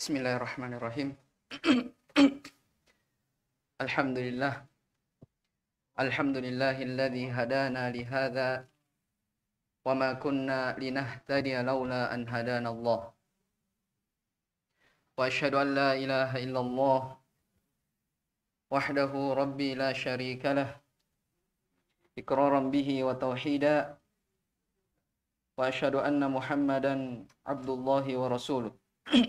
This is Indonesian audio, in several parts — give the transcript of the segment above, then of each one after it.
Bismillahirrahmanirrahim. Alhamdulillah. Alhamdulillahilladzi hadana li hadza wa ma kunna linahtadiya laula an hadana Allah. Wa asyhadu an la ilaha illallah wahdahu rabbi la syarika lah iqraran bihi wa tauhida wa asyhadu anna Muhammadan abdullahi wa rasuluh.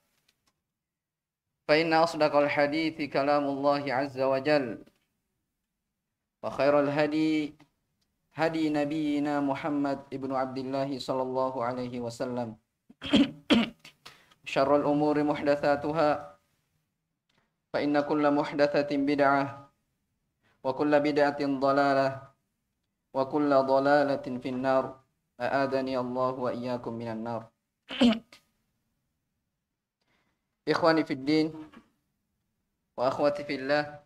فإن أصدق الحديث كلام الله عز وجل وخير الهدي هدي نبينا محمد ابن عبد الله صلى الله عليه وسلم شر الأمور محدثاتها فإن كل محدثة بدعة وكل بدعة ضلالة وكل ضلالة في النار أآذني الله وإياكم من النار Ikhwani fid din wa akhwati fillah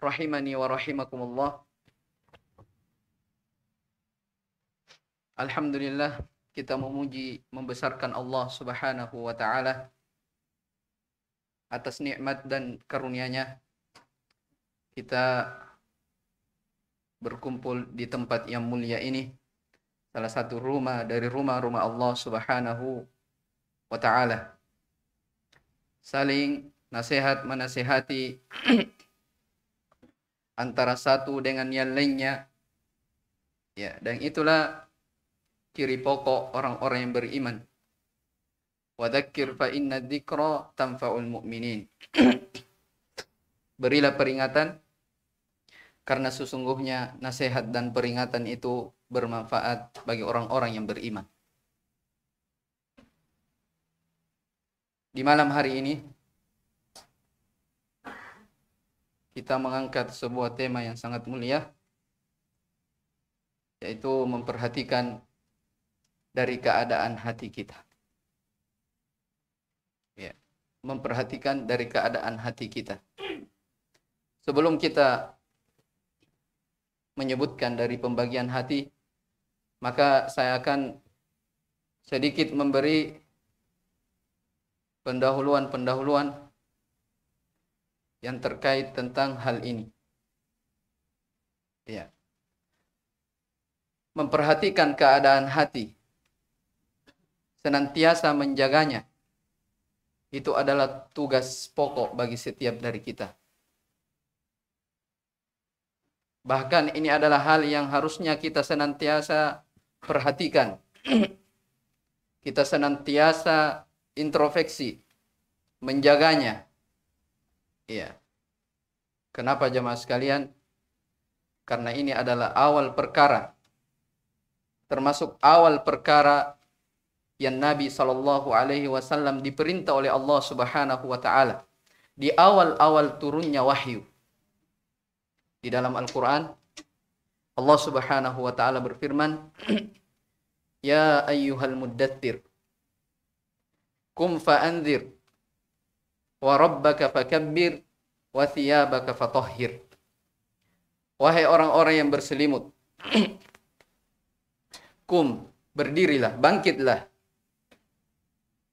rahimani wa rahimakumullah. Alhamdulillah kita memuji membesarkan Allah Subhanahu wa taala atas nikmat dan karunia-Nya. Kita berkumpul di tempat yang mulia ini salah satu rumah dari rumah-rumah Allah Subhanahu wa taala saling nasihat menasihati antara satu dengan yang lainnya. Ya, dan itulah ciri pokok orang-orang yang beriman. Wadakir fa inna dzikra tanfa'ul mu'minin. Berilah peringatan karena sesungguhnya nasihat dan peringatan itu bermanfaat bagi orang-orang yang beriman. Di malam hari ini kita mengangkat sebuah tema yang sangat mulia yaitu memperhatikan dari keadaan hati kita. Ya, memperhatikan dari keadaan hati kita. Sebelum kita menyebutkan dari pembagian hati, maka saya akan sedikit memberi pendahuluan-pendahuluan yang terkait tentang hal ini. Ya. Memperhatikan keadaan hati, senantiasa menjaganya, itu adalah tugas pokok bagi setiap dari kita. Bahkan ini adalah hal yang harusnya kita senantiasa perhatikan. kita senantiasa introspeksi, menjaganya. Iya. Kenapa jemaah sekalian? Karena ini adalah awal perkara termasuk awal perkara yang Nabi Shallallahu alaihi wasallam diperintah oleh Allah Subhanahu wa taala di awal-awal turunnya wahyu. Di dalam Al-Qur'an Allah Subhanahu wa taala berfirman, "Ya ayuhal muddathir kum faandir wa rabbaka fakabbir wa thiyabaka fatahhir wahai orang-orang yang berselimut kum berdirilah bangkitlah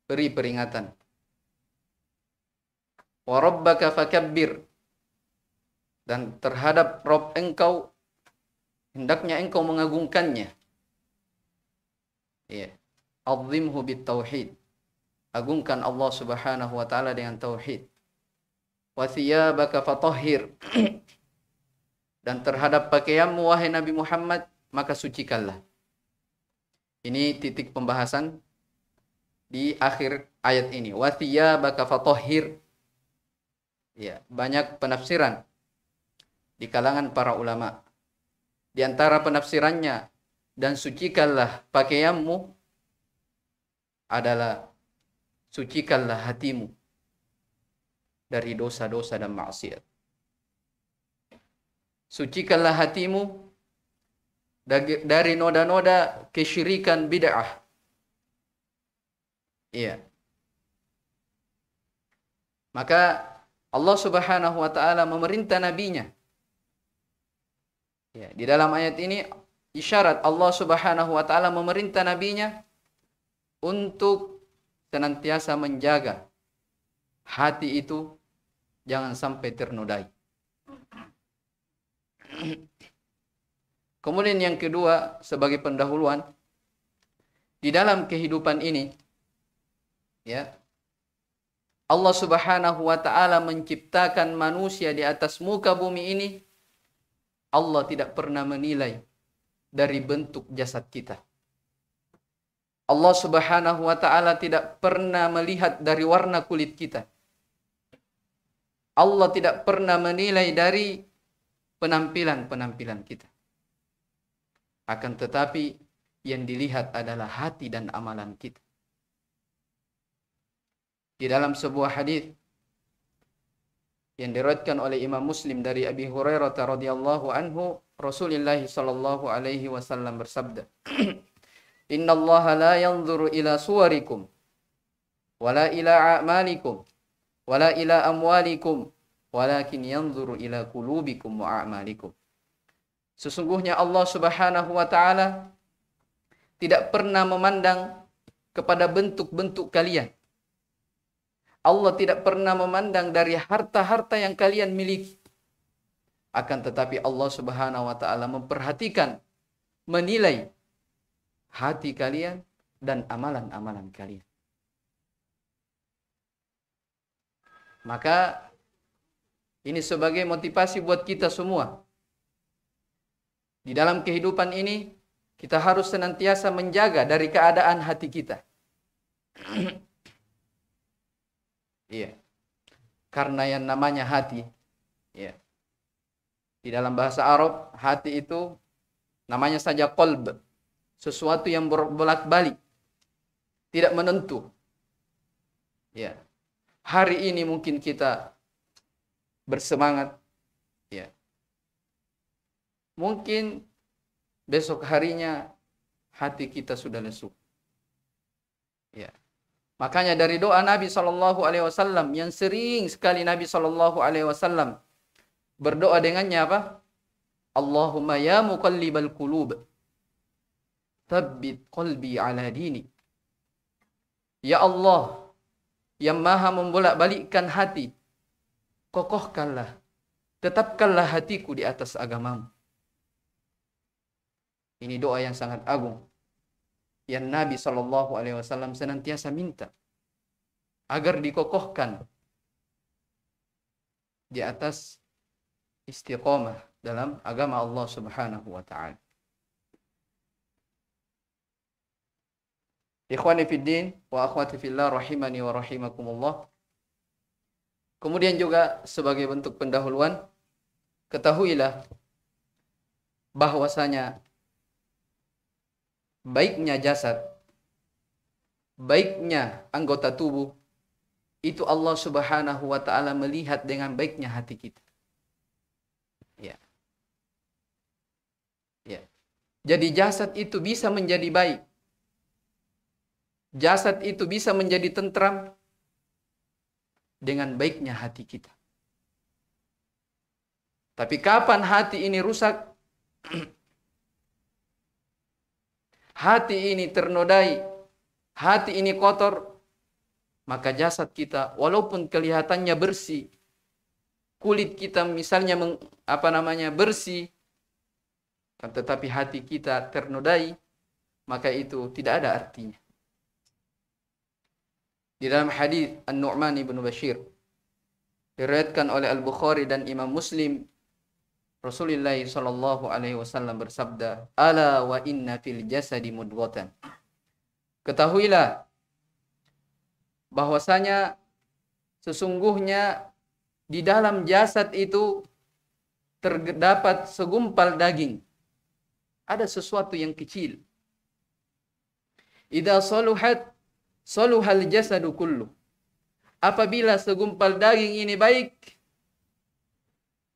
beri peringatan wa rabbaka fakabbir dan terhadap Rob engkau hendaknya engkau mengagungkannya ya yeah. azimhu bitauhid agungkan Allah Subhanahu wa taala dengan tauhid. Wa thiyabaka fatahhir. Dan terhadap pakaianmu wahai Nabi Muhammad maka sucikanlah. Ini titik pembahasan di akhir ayat ini. Wa thiyabaka fatahhir. Ya, banyak penafsiran di kalangan para ulama. Di antara penafsirannya dan sucikanlah pakaianmu adalah sucikanlah hatimu dari dosa-dosa dan maksiat. Sucikanlah hatimu dari noda-noda kesyirikan bid'ah. Iya. Maka Allah Subhanahu wa taala memerintah nabinya. Ya, di dalam ayat ini isyarat Allah Subhanahu wa taala memerintah nabinya untuk senantiasa menjaga hati itu jangan sampai ternodai. Kemudian yang kedua sebagai pendahuluan di dalam kehidupan ini ya Allah Subhanahu wa taala menciptakan manusia di atas muka bumi ini Allah tidak pernah menilai dari bentuk jasad kita. Allah Subhanahu wa taala tidak pernah melihat dari warna kulit kita. Allah tidak pernah menilai dari penampilan-penampilan kita. Akan tetapi yang dilihat adalah hati dan amalan kita. Di dalam sebuah hadis yang diriwayatkan oleh Imam Muslim dari Abi Hurairah radhiyallahu anhu, Rasulullah sallallahu alaihi wasallam bersabda, Allah la yanzuru ila suwarikum wala ila a'malikum wala ila amwalikum walakin yanzuru ila kulubikum wa a'malikum Sesungguhnya Allah Subhanahu wa taala tidak pernah memandang kepada bentuk-bentuk kalian. Allah tidak pernah memandang dari harta-harta yang kalian miliki. Akan tetapi Allah Subhanahu wa taala memperhatikan, menilai hati kalian, dan amalan-amalan kalian. Maka ini sebagai motivasi buat kita semua. Di dalam kehidupan ini, kita harus senantiasa menjaga dari keadaan hati kita. Iya. Karena yang namanya hati, ya. Di dalam bahasa Arab, hati itu namanya saja kolb sesuatu yang berbolak-balik, tidak menentu. Ya. Hari ini mungkin kita bersemangat, ya. Mungkin besok harinya hati kita sudah lesu. Ya. Makanya dari doa Nabi Shallallahu Alaihi Wasallam yang sering sekali Nabi Shallallahu Alaihi Wasallam berdoa dengannya apa? Allahumma ya muqallibal qulub Tabbit qalbi ala dini. Ya Allah, yang maha membolak-balikkan hati, kokohkanlah, tetapkanlah hatiku di atas agamamu. Ini doa yang sangat agung. Yang Nabi Shallallahu Alaihi Wasallam senantiasa minta agar dikokohkan di atas istiqomah dalam agama Allah Subhanahu Wa Taala. Ikhwani fiddin wa akhwati fillah rahimani wa rahimakumullah. Kemudian juga sebagai bentuk pendahuluan, ketahuilah bahwasanya baiknya jasad, baiknya anggota tubuh, itu Allah Subhanahu wa taala melihat dengan baiknya hati kita. Ya. Ya. Jadi jasad itu bisa menjadi baik jasad itu bisa menjadi tentram dengan baiknya hati kita. Tapi kapan hati ini rusak? hati ini ternodai, hati ini kotor, maka jasad kita walaupun kelihatannya bersih, kulit kita misalnya meng, apa namanya bersih, kan tetapi hati kita ternodai, maka itu tidak ada artinya. Di dalam hadis An-Nu'man bin Bashir diriwayatkan oleh Al-Bukhari dan Imam Muslim Rasulullah sallallahu alaihi wasallam bersabda, "Ala wa inna fil jasadi mudghatan." Ketahuilah bahwasanya sesungguhnya di dalam jasad itu terdapat segumpal daging. Ada sesuatu yang kecil. Idza saluhat saluhal jasadu kullu. Apabila segumpal daging ini baik,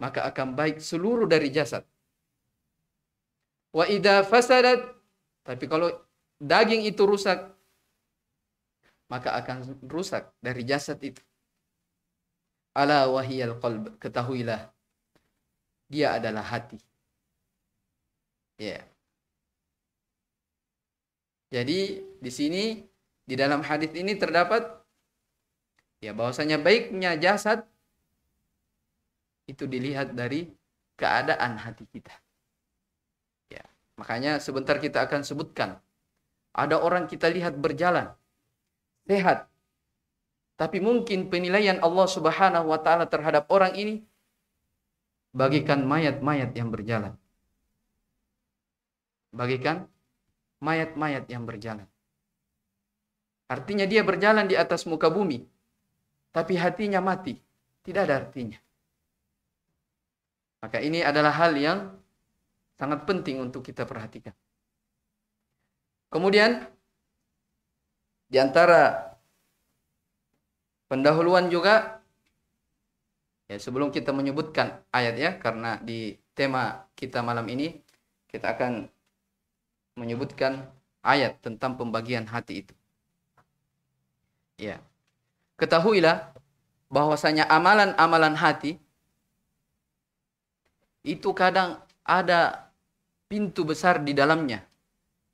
maka akan baik seluruh dari jasad. Wa idha fasadat, tapi kalau daging itu rusak, maka akan rusak dari jasad itu. Ala wahiyal qalb, ketahuilah dia adalah hati. Ya. Yeah. Jadi di sini di dalam hadis ini terdapat ya bahwasanya baiknya jasad itu dilihat dari keadaan hati kita. Ya, makanya sebentar kita akan sebutkan ada orang kita lihat berjalan sehat tapi mungkin penilaian Allah Subhanahu wa taala terhadap orang ini bagikan mayat-mayat yang berjalan. Bagikan mayat-mayat yang berjalan. Artinya dia berjalan di atas muka bumi, tapi hatinya mati. Tidak ada artinya. Maka ini adalah hal yang sangat penting untuk kita perhatikan. Kemudian di antara pendahuluan juga ya sebelum kita menyebutkan ayat ya karena di tema kita malam ini kita akan menyebutkan ayat tentang pembagian hati itu. Ya. Ketahuilah bahwasanya amalan-amalan hati itu kadang ada pintu besar di dalamnya.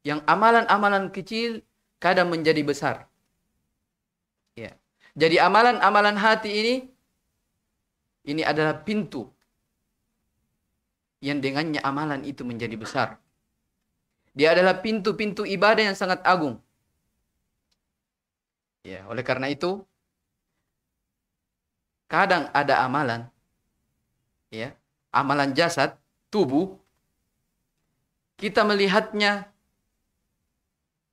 Yang amalan-amalan kecil kadang menjadi besar. Ya. Jadi amalan-amalan hati ini ini adalah pintu yang dengannya amalan itu menjadi besar. Dia adalah pintu-pintu ibadah yang sangat agung. Ya, oleh karena itu kadang ada amalan ya, amalan jasad, tubuh kita melihatnya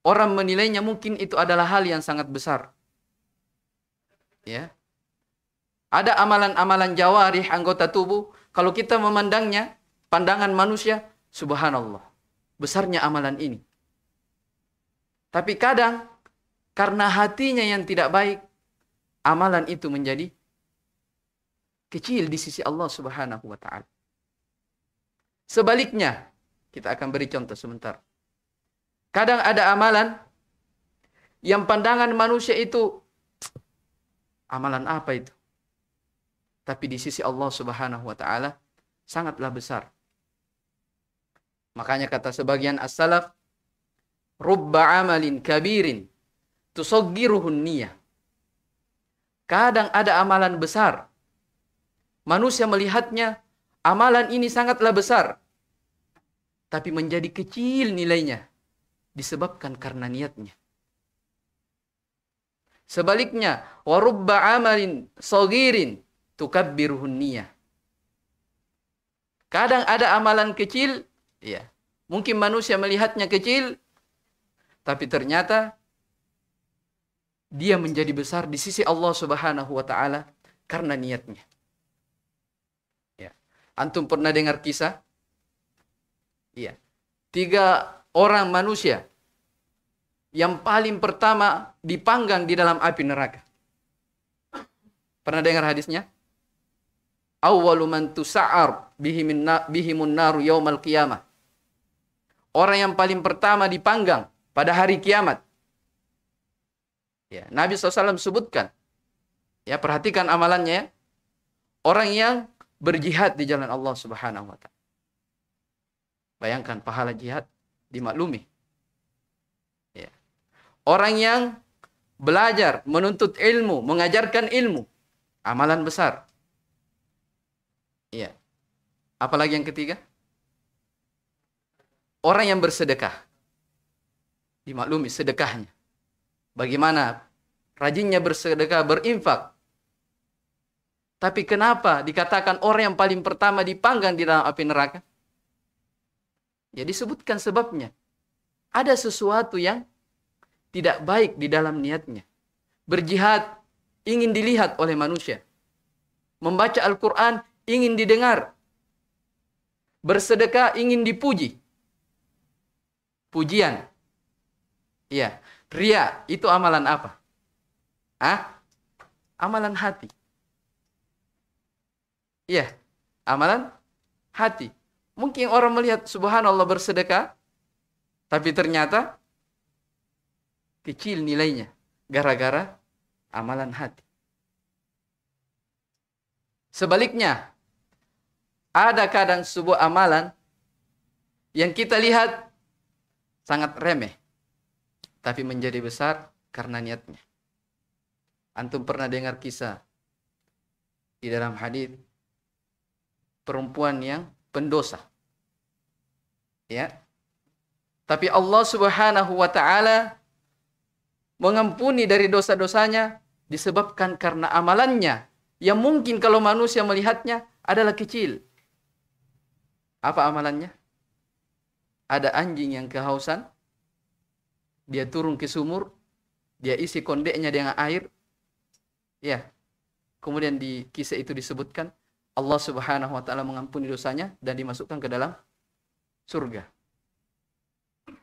orang menilainya mungkin itu adalah hal yang sangat besar. Ya. Ada amalan-amalan jawarih anggota tubuh, kalau kita memandangnya pandangan manusia, subhanallah, besarnya amalan ini. Tapi kadang karena hatinya yang tidak baik, amalan itu menjadi kecil di sisi Allah Subhanahu wa taala. Sebaliknya, kita akan beri contoh sebentar. Kadang ada amalan yang pandangan manusia itu amalan apa itu? Tapi di sisi Allah Subhanahu wa taala sangatlah besar. Makanya kata sebagian as-salaf, rubba amalin kabirin tusogiruhun niyah. Kadang ada amalan besar. Manusia melihatnya, amalan ini sangatlah besar. Tapi menjadi kecil nilainya. Disebabkan karena niatnya. Sebaliknya, warubba amalin sogirin tukabbiruhun niyah. Kadang ada amalan kecil, ya. Mungkin manusia melihatnya kecil, tapi ternyata dia menjadi besar di sisi Allah Subhanahu wa taala karena niatnya. Ya. Antum pernah dengar kisah? Iya. Tiga orang manusia yang paling pertama dipanggang di dalam api neraka. Pernah dengar hadisnya? Awwalu man tusa'ar bihimun naru yaumal qiyamah. Orang yang paling pertama dipanggang pada hari kiamat Ya, Nabi SAW sebutkan, ya perhatikan amalannya, ya. orang yang berjihad di jalan Allah Subhanahu Wa Taala. Bayangkan pahala jihad dimaklumi. Ya. Orang yang belajar, menuntut ilmu, mengajarkan ilmu, amalan besar. Ya. Apalagi yang ketiga? Orang yang bersedekah. Dimaklumi sedekahnya. Bagaimana rajinnya bersedekah, berinfak. Tapi kenapa dikatakan orang yang paling pertama dipanggang di dalam api neraka? Ya disebutkan sebabnya. Ada sesuatu yang tidak baik di dalam niatnya. Berjihad ingin dilihat oleh manusia. Membaca Al-Quran ingin didengar. Bersedekah ingin dipuji. Pujian. Iya. Ria itu amalan apa? Ah, amalan hati. Iya, amalan hati. Mungkin orang melihat subhanallah bersedekah, tapi ternyata kecil nilainya gara-gara amalan hati. Sebaliknya, ada kadang sebuah amalan yang kita lihat sangat remeh tapi menjadi besar karena niatnya. Antum pernah dengar kisah di dalam hadis perempuan yang pendosa. Ya. Tapi Allah Subhanahu wa taala mengampuni dari dosa-dosanya disebabkan karena amalannya yang mungkin kalau manusia melihatnya adalah kecil. Apa amalannya? Ada anjing yang kehausan, dia turun ke sumur dia isi kondeknya dengan air ya kemudian di kisah itu disebutkan Allah Subhanahu wa taala mengampuni dosanya dan dimasukkan ke dalam surga.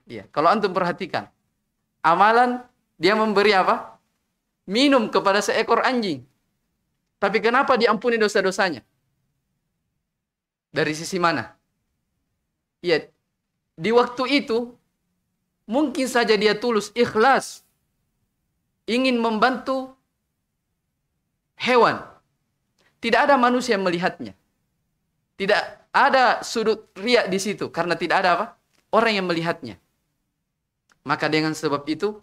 ya kalau antum perhatikan, amalan dia memberi apa? Minum kepada seekor anjing. Tapi kenapa diampuni dosa-dosanya? Dari sisi mana? ya di waktu itu Mungkin saja dia tulus, ikhlas. Ingin membantu hewan. Tidak ada manusia yang melihatnya. Tidak ada sudut riak di situ. Karena tidak ada apa? Orang yang melihatnya. Maka dengan sebab itu,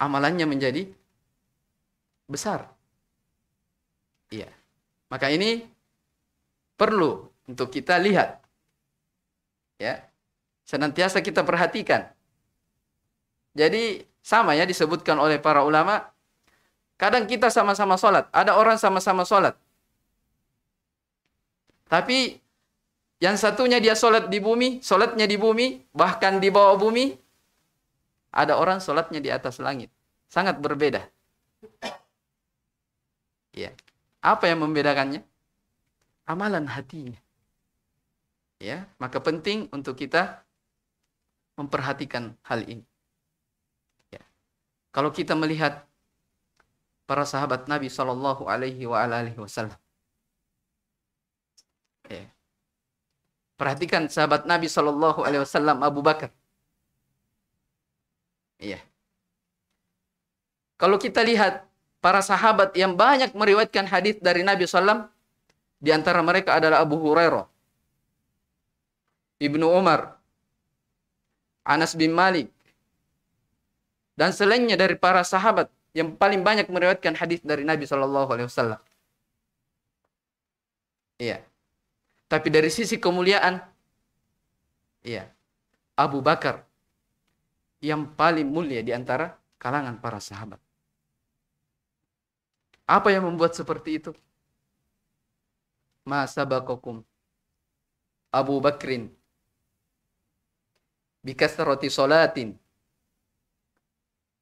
amalannya menjadi besar. Iya. Maka ini perlu untuk kita lihat. Ya. Senantiasa kita perhatikan jadi sama ya disebutkan oleh para ulama. Kadang kita sama-sama sholat. Ada orang sama-sama sholat. Tapi yang satunya dia sholat di bumi, sholatnya di bumi, bahkan di bawah bumi. Ada orang sholatnya di atas langit. Sangat berbeda. Ya. Apa yang membedakannya? Amalan hatinya. Ya, maka penting untuk kita memperhatikan hal ini. Kalau kita melihat para sahabat Nabi Shallallahu Alaihi Wasallam, ya. perhatikan sahabat Nabi Shallallahu Alaihi Wasallam Abu Bakar. Iya. Kalau kita lihat para sahabat yang banyak meriwayatkan hadis dari Nabi Sallam, di antara mereka adalah Abu Hurairah, Ibnu Umar, Anas bin Malik, dan selainnya dari para sahabat yang paling banyak meriwayatkan hadis dari Nabi Shallallahu Alaihi Wasallam. Iya. Tapi dari sisi kemuliaan, iya, Abu Bakar yang paling mulia di antara kalangan para sahabat. Apa yang membuat seperti itu? Masa bakokum Abu Bakrin bikasrati salatin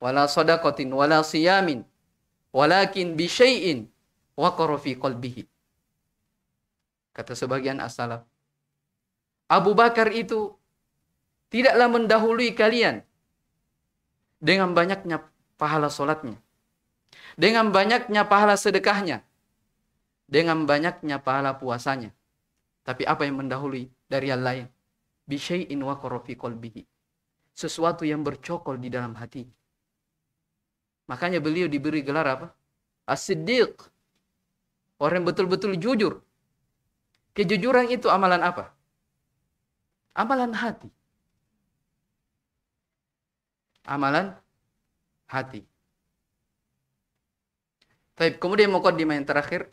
wala sadaqatin wala siyamin walakin bi syai'in waqara fi qalbihi kata sebagian asalaf Abu Bakar itu tidaklah mendahului kalian dengan banyaknya pahala solatnya dengan banyaknya pahala sedekahnya dengan banyaknya pahala puasanya tapi apa yang mendahului dari yang lain bisyai'in waqara fi qalbihi sesuatu yang bercokol di dalam hatinya Makanya beliau diberi gelar apa? As-Siddiq. Orang yang betul-betul jujur. Kejujuran itu amalan apa? Amalan hati. Amalan hati. Tapi kemudian mau di yang terakhir.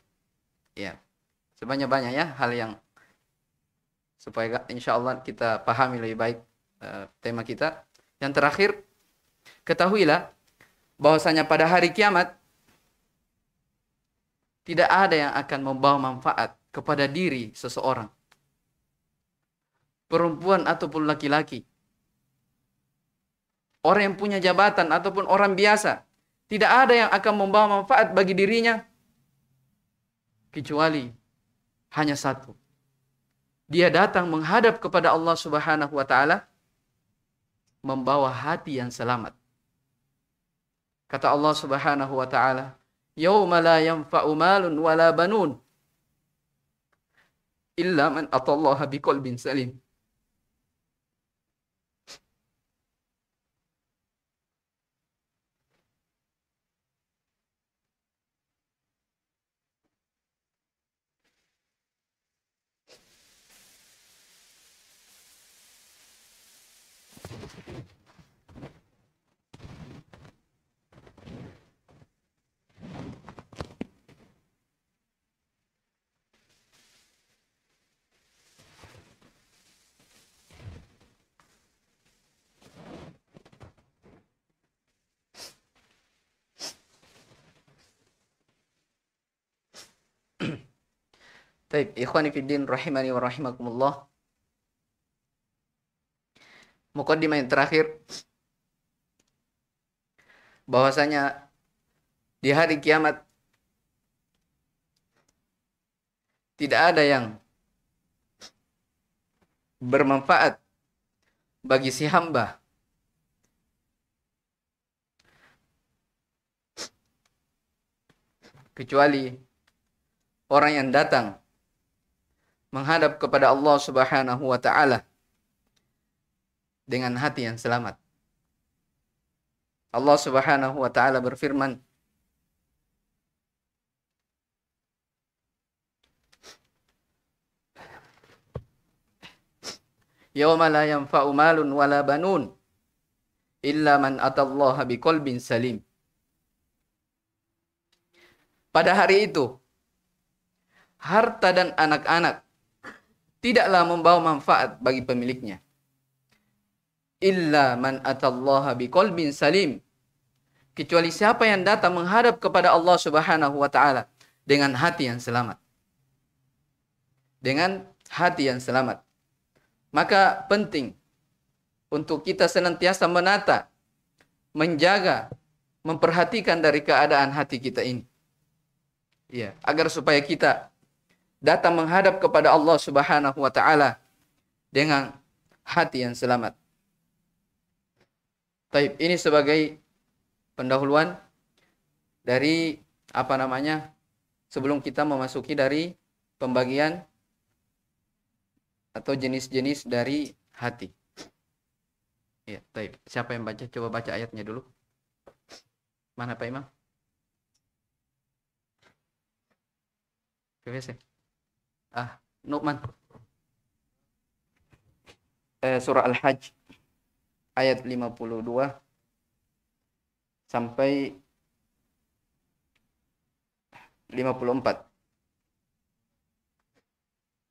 Ya. Sebanyak-banyak ya hal yang supaya insya Allah kita pahami lebih baik uh, tema kita. Yang terakhir, ketahuilah bahwasanya pada hari kiamat tidak ada yang akan membawa manfaat kepada diri seseorang. Perempuan ataupun laki-laki. Orang yang punya jabatan ataupun orang biasa. Tidak ada yang akan membawa manfaat bagi dirinya. Kecuali hanya satu. Dia datang menghadap kepada Allah subhanahu wa ta'ala. Membawa hati yang selamat. Kata Allah Subhanahu wa taala, "Yauma la yanfa'u malun wala banun illa man atallaha biqalbin salim." Baik, ikhwani fiddin rahimani wa rahimakumullah. Mukaddimah yang terakhir bahwasanya di hari kiamat tidak ada yang bermanfaat bagi si hamba kecuali orang yang datang menghadap kepada Allah Subhanahu wa taala dengan hati yang selamat. Allah Subhanahu wa taala berfirman Yawma la yanfa'u malun wala banun illa man atallaha biqalbin salim. Pada hari itu harta dan anak-anak tidaklah membawa manfaat bagi pemiliknya. Illa man atallaha biqalbin salim. Kecuali siapa yang datang menghadap kepada Allah Subhanahu wa taala dengan hati yang selamat. Dengan hati yang selamat. Maka penting untuk kita senantiasa menata, menjaga, memperhatikan dari keadaan hati kita ini. Ya, agar supaya kita datang menghadap kepada Allah Subhanahu wa taala dengan hati yang selamat. Taib, ini sebagai pendahuluan dari apa namanya? Sebelum kita memasuki dari pembagian atau jenis-jenis dari hati. Ya, taib. Siapa yang baca? Coba baca ayatnya dulu. Mana Pak Imam? Terima kasih. Ah, Nukman Eh, surah Al-Hajj ayat 52 sampai 54.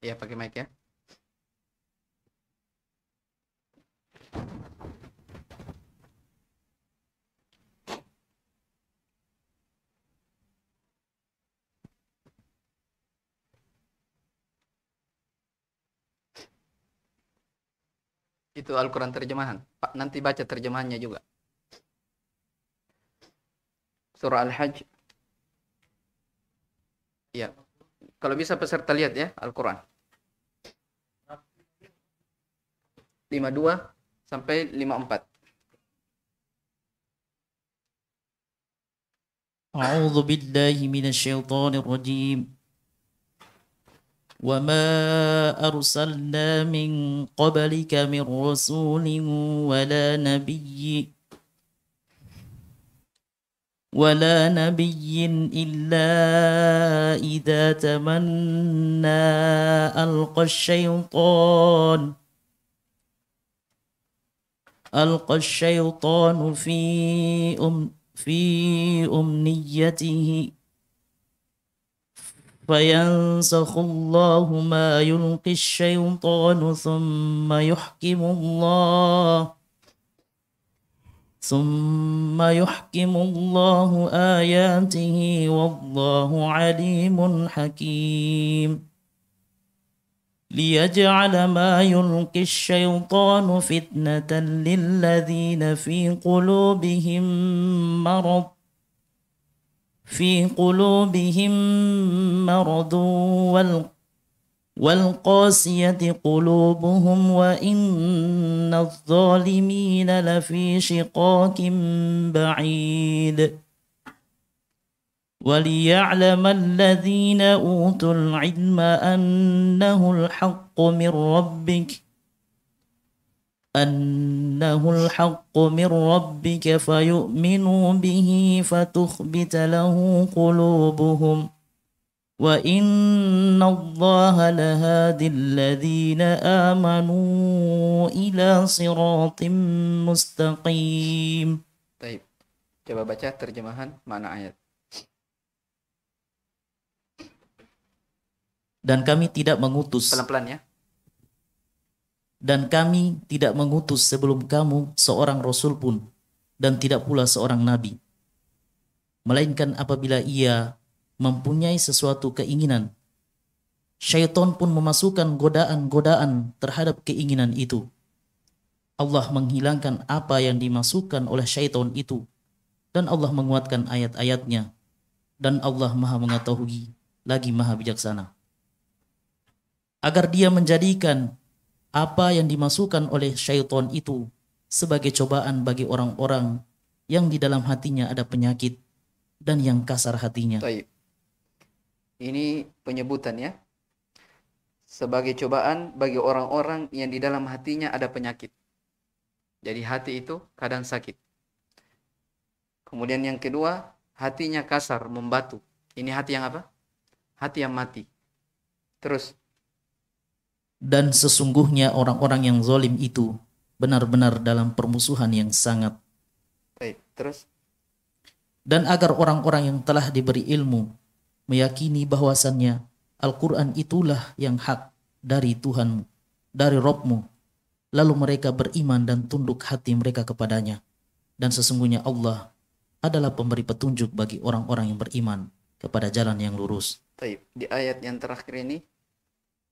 Ya, pakai mic ya. Itu Al-Quran terjemahan. Pak, nanti baca terjemahannya juga. Surah Al-Hajj. Ya. Kalau bisa peserta lihat ya Al-Quran. 52 sampai 54. أعوذ بالله من الشيطان الرجيم وما أرسلنا من قبلك من رسول ولا نبي ولا نبي إلا إذا تمنى ألقى الشيطان ألقى الشيطان في أم في أمنيته فينسخ الله ما يلقي الشيطان ثم يحكم الله ثم يحكم الله آياته والله عليم حكيم ليجعل ما يلقي الشيطان فتنة للذين في قلوبهم مرض في قلوبهم مرض والقاسية قلوبهم وإن الظالمين لفي شقاق بعيد وليعلم الذين أوتوا العلم أنه الحق من ربك ۖ أنه الحق من ربك فيؤمنوا به فتخبت له قلوبهم وإن الله لهادي الذين آمنوا إلى صراط مستقيم طيب coba baca terjemahan mana ayat dan kami tidak mengutus pelan-pelan ya dan kami tidak mengutus sebelum kamu seorang rasul pun dan tidak pula seorang nabi melainkan apabila ia mempunyai sesuatu keinginan syaitan pun memasukkan godaan-godaan terhadap keinginan itu Allah menghilangkan apa yang dimasukkan oleh syaitan itu dan Allah menguatkan ayat-ayatnya dan Allah maha mengetahui lagi maha bijaksana agar dia menjadikan apa yang dimasukkan oleh syaitan itu sebagai cobaan bagi orang-orang yang di dalam hatinya ada penyakit dan yang kasar hatinya. Ini penyebutan ya. Sebagai cobaan bagi orang-orang yang di dalam hatinya ada penyakit. Jadi hati itu kadang sakit. Kemudian yang kedua, hatinya kasar, membatu. Ini hati yang apa? Hati yang mati. Terus dan sesungguhnya orang-orang yang zolim itu benar-benar dalam permusuhan yang sangat. Baik, terus. Dan agar orang-orang yang telah diberi ilmu meyakini bahwasannya Al-Quran itulah yang hak dari Tuhanmu, dari Robmu. Lalu mereka beriman dan tunduk hati mereka kepadanya. Dan sesungguhnya Allah adalah pemberi petunjuk bagi orang-orang yang beriman kepada jalan yang lurus. Di ayat yang terakhir ini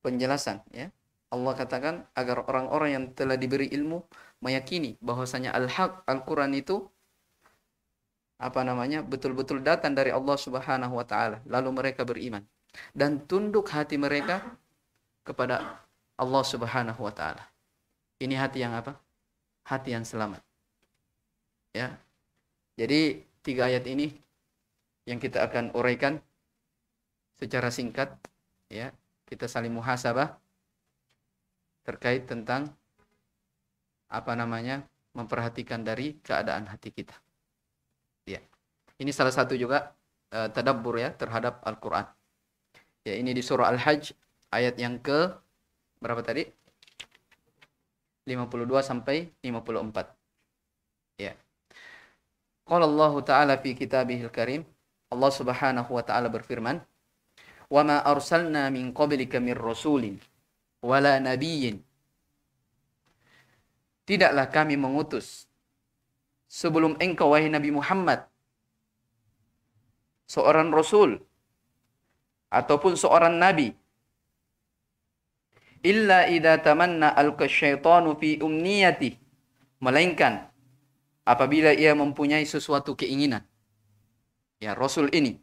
penjelasan ya Allah katakan agar orang-orang yang telah diberi ilmu meyakini bahwasanya al-haq Al-Qur'an itu apa namanya betul-betul datang dari Allah Subhanahu wa taala lalu mereka beriman dan tunduk hati mereka kepada Allah Subhanahu wa taala. Ini hati yang apa? Hati yang selamat. Ya. Jadi tiga ayat ini yang kita akan uraikan secara singkat ya, kita saling muhasabah terkait tentang apa namanya memperhatikan dari keadaan hati kita. Ya. Ini salah satu juga uh, tadabbur ya terhadap Al-Qur'an. Ya, ini di surah Al-Hajj ayat yang ke berapa tadi? 52 sampai 54. Ya. Qala Allah Ta'ala fi kitabihil karim, Allah Subhanahu wa taala berfirman, "Wa ma arsalna min qablika min rasulin wala nabiyyin. Tidaklah kami mengutus sebelum engkau wahai Nabi Muhammad seorang rasul ataupun seorang nabi illa idza tamanna alqa syaitanu fi umniyati melainkan apabila ia mempunyai sesuatu keinginan ya rasul ini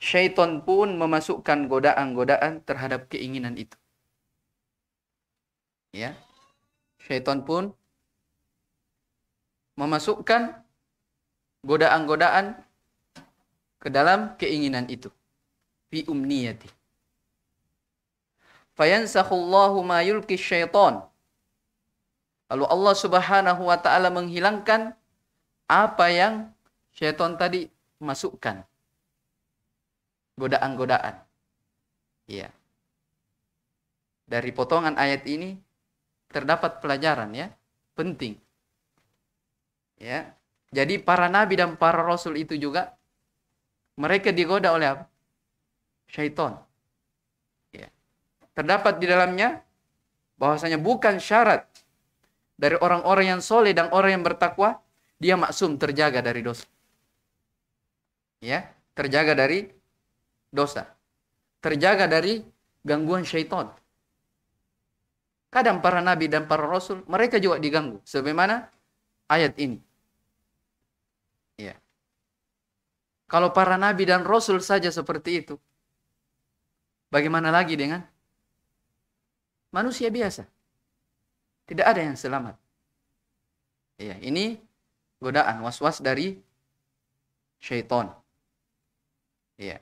syaitan pun memasukkan godaan-godaan terhadap keinginan itu ya syaitan pun memasukkan godaan-godaan ke dalam keinginan itu fi umniyati fayansakhullahu ma yulqi syaitan lalu Allah Subhanahu wa taala menghilangkan apa yang syaitan tadi masukkan godaan-godaan ya dari potongan ayat ini terdapat pelajaran ya, penting. Ya. Jadi para nabi dan para rasul itu juga mereka digoda oleh apa? Syaitan. Ya. Terdapat di dalamnya bahwasanya bukan syarat dari orang-orang yang soleh dan orang yang bertakwa dia maksum terjaga dari dosa. Ya, terjaga dari dosa. Terjaga dari gangguan syaitan. Kadang para nabi dan para rasul mereka juga diganggu. Sebagaimana ayat ini. Ya. Kalau para nabi dan rasul saja seperti itu, bagaimana lagi dengan manusia biasa? Tidak ada yang selamat. Ya, ini godaan was-was dari syaitan. Ya.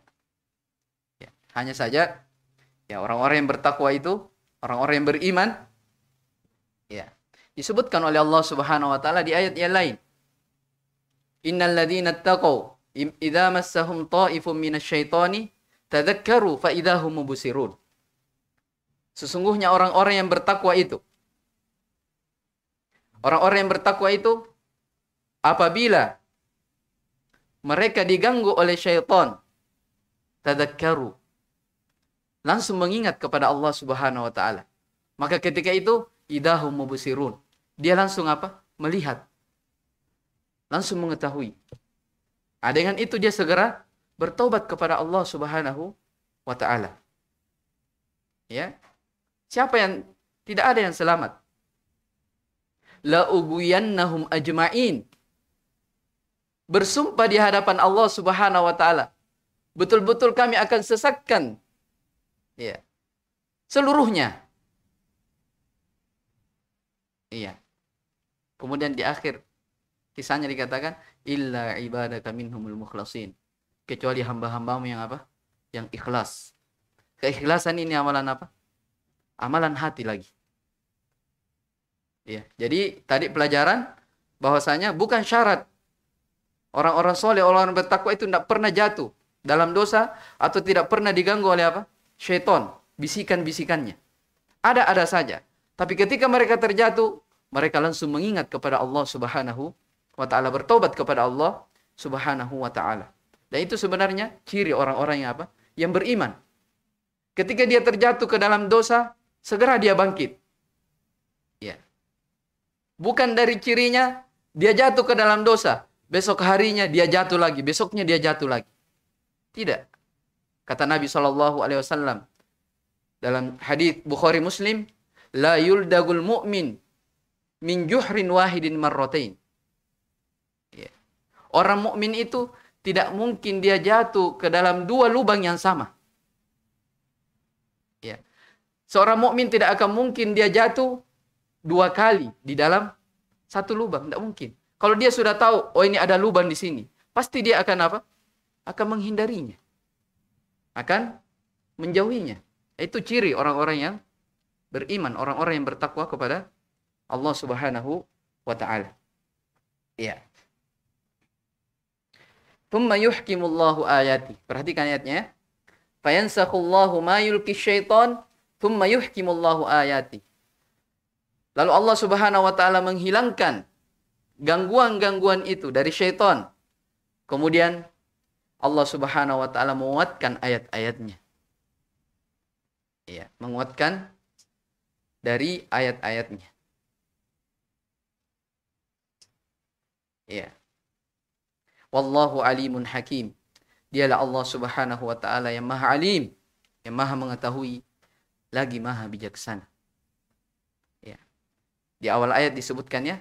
ya. Hanya saja ya orang-orang yang bertakwa itu orang-orang yang beriman ya disebutkan oleh Allah Subhanahu wa taala di ayat yang lain innal ladzina taqau idza massahum ta'ifum minasyaitani tadhakkaru fa idahum mubsirun sesungguhnya orang-orang yang bertakwa itu orang-orang yang bertakwa itu apabila mereka diganggu oleh syaitan tadakkaru langsung mengingat kepada Allah Subhanahu wa taala. Maka ketika itu idahum mubsirun. Dia langsung apa? Melihat. Langsung mengetahui. Nah, dengan itu dia segera bertobat kepada Allah Subhanahu wa taala. Ya. Siapa yang tidak ada yang selamat? La nahum ajmain. Bersumpah di hadapan Allah Subhanahu wa taala. Betul-betul kami akan sesatkan Iya. Seluruhnya. Iya. Kemudian di akhir kisahnya dikatakan illa ibadaka minhumul mukhlasin. Kecuali hamba-hambamu yang apa? Yang ikhlas. Keikhlasan ini amalan apa? Amalan hati lagi. Iya. Jadi tadi pelajaran bahwasanya bukan syarat orang-orang soleh, orang-orang bertakwa itu tidak pernah jatuh dalam dosa atau tidak pernah diganggu oleh apa? syaitan, bisikan-bisikannya. Ada-ada saja. Tapi ketika mereka terjatuh, mereka langsung mengingat kepada Allah Subhanahu wa taala, bertobat kepada Allah Subhanahu wa taala. Dan itu sebenarnya ciri orang-orang yang apa? Yang beriman. Ketika dia terjatuh ke dalam dosa, segera dia bangkit. Ya. Bukan dari cirinya dia jatuh ke dalam dosa, besok harinya dia jatuh lagi, besoknya dia jatuh lagi. Tidak. Kata Nabi Shallallahu Alaihi Wasallam dalam hadis Bukhari Muslim, la yuldagul mu'min min juhrin wahidin marrotain. ya. Orang mukmin itu tidak mungkin dia jatuh ke dalam dua lubang yang sama. Ya. Seorang mukmin tidak akan mungkin dia jatuh dua kali di dalam satu lubang, tidak mungkin. Kalau dia sudah tahu, oh ini ada lubang di sini, pasti dia akan apa? Akan menghindarinya akan menjauhinya. Itu ciri orang-orang yang beriman, orang-orang yang bertakwa kepada Allah Subhanahu wa taala. Ya. Thumma yuhkimullahu ayati. Perhatikan ayatnya. Fayansakhullahu ma yulqi syaitan thumma yuhkimullahu ayati. Lalu Allah Subhanahu wa taala menghilangkan gangguan-gangguan itu dari syaitan. Kemudian Allah Subhanahu wa taala menguatkan ayat-ayatnya. Ya, menguatkan dari ayat-ayatnya. Ya. Wallahu alimun hakim. Dialah Allah Subhanahu wa taala yang Maha Alim, yang Maha mengetahui lagi Maha bijaksana. Ya. Di awal ayat disebutkannya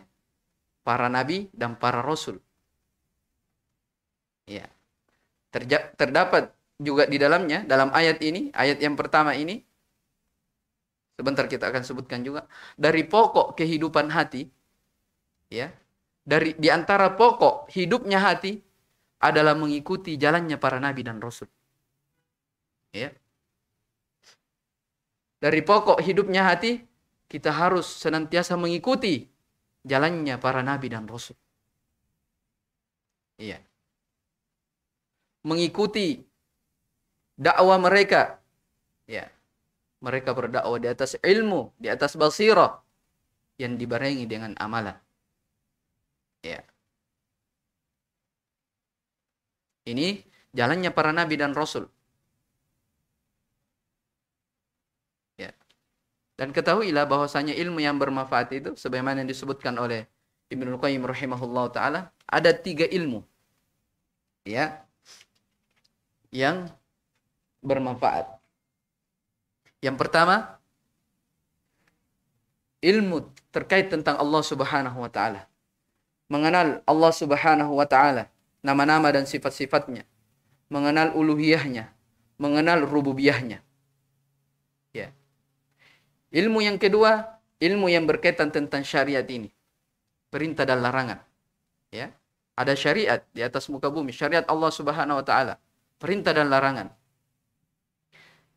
para nabi dan para rasul. Ya, Terja terdapat juga di dalamnya dalam ayat ini, ayat yang pertama ini sebentar kita akan sebutkan juga dari pokok kehidupan hati ya. Dari di antara pokok hidupnya hati adalah mengikuti jalannya para nabi dan rasul. Ya. Dari pokok hidupnya hati kita harus senantiasa mengikuti jalannya para nabi dan rasul. Iya mengikuti dakwah mereka. Ya. Mereka berdakwah di atas ilmu, di atas basirah yang dibarengi dengan amalan. Ya. Ini jalannya para nabi dan rasul. Ya. Dan ketahuilah bahwasanya ilmu yang bermanfaat itu sebagaimana yang disebutkan oleh Ibnu Qayyim rahimahullah taala ada tiga ilmu. Ya yang bermanfaat. Yang pertama, ilmu terkait tentang Allah Subhanahu wa taala. Mengenal Allah Subhanahu wa taala, nama-nama dan sifat-sifatnya, mengenal uluhiyahnya, mengenal rububiyahnya. Ya. Ilmu yang kedua, ilmu yang berkaitan tentang syariat ini. Perintah dan larangan. Ya. Ada syariat di atas muka bumi, syariat Allah Subhanahu wa taala perintah dan larangan.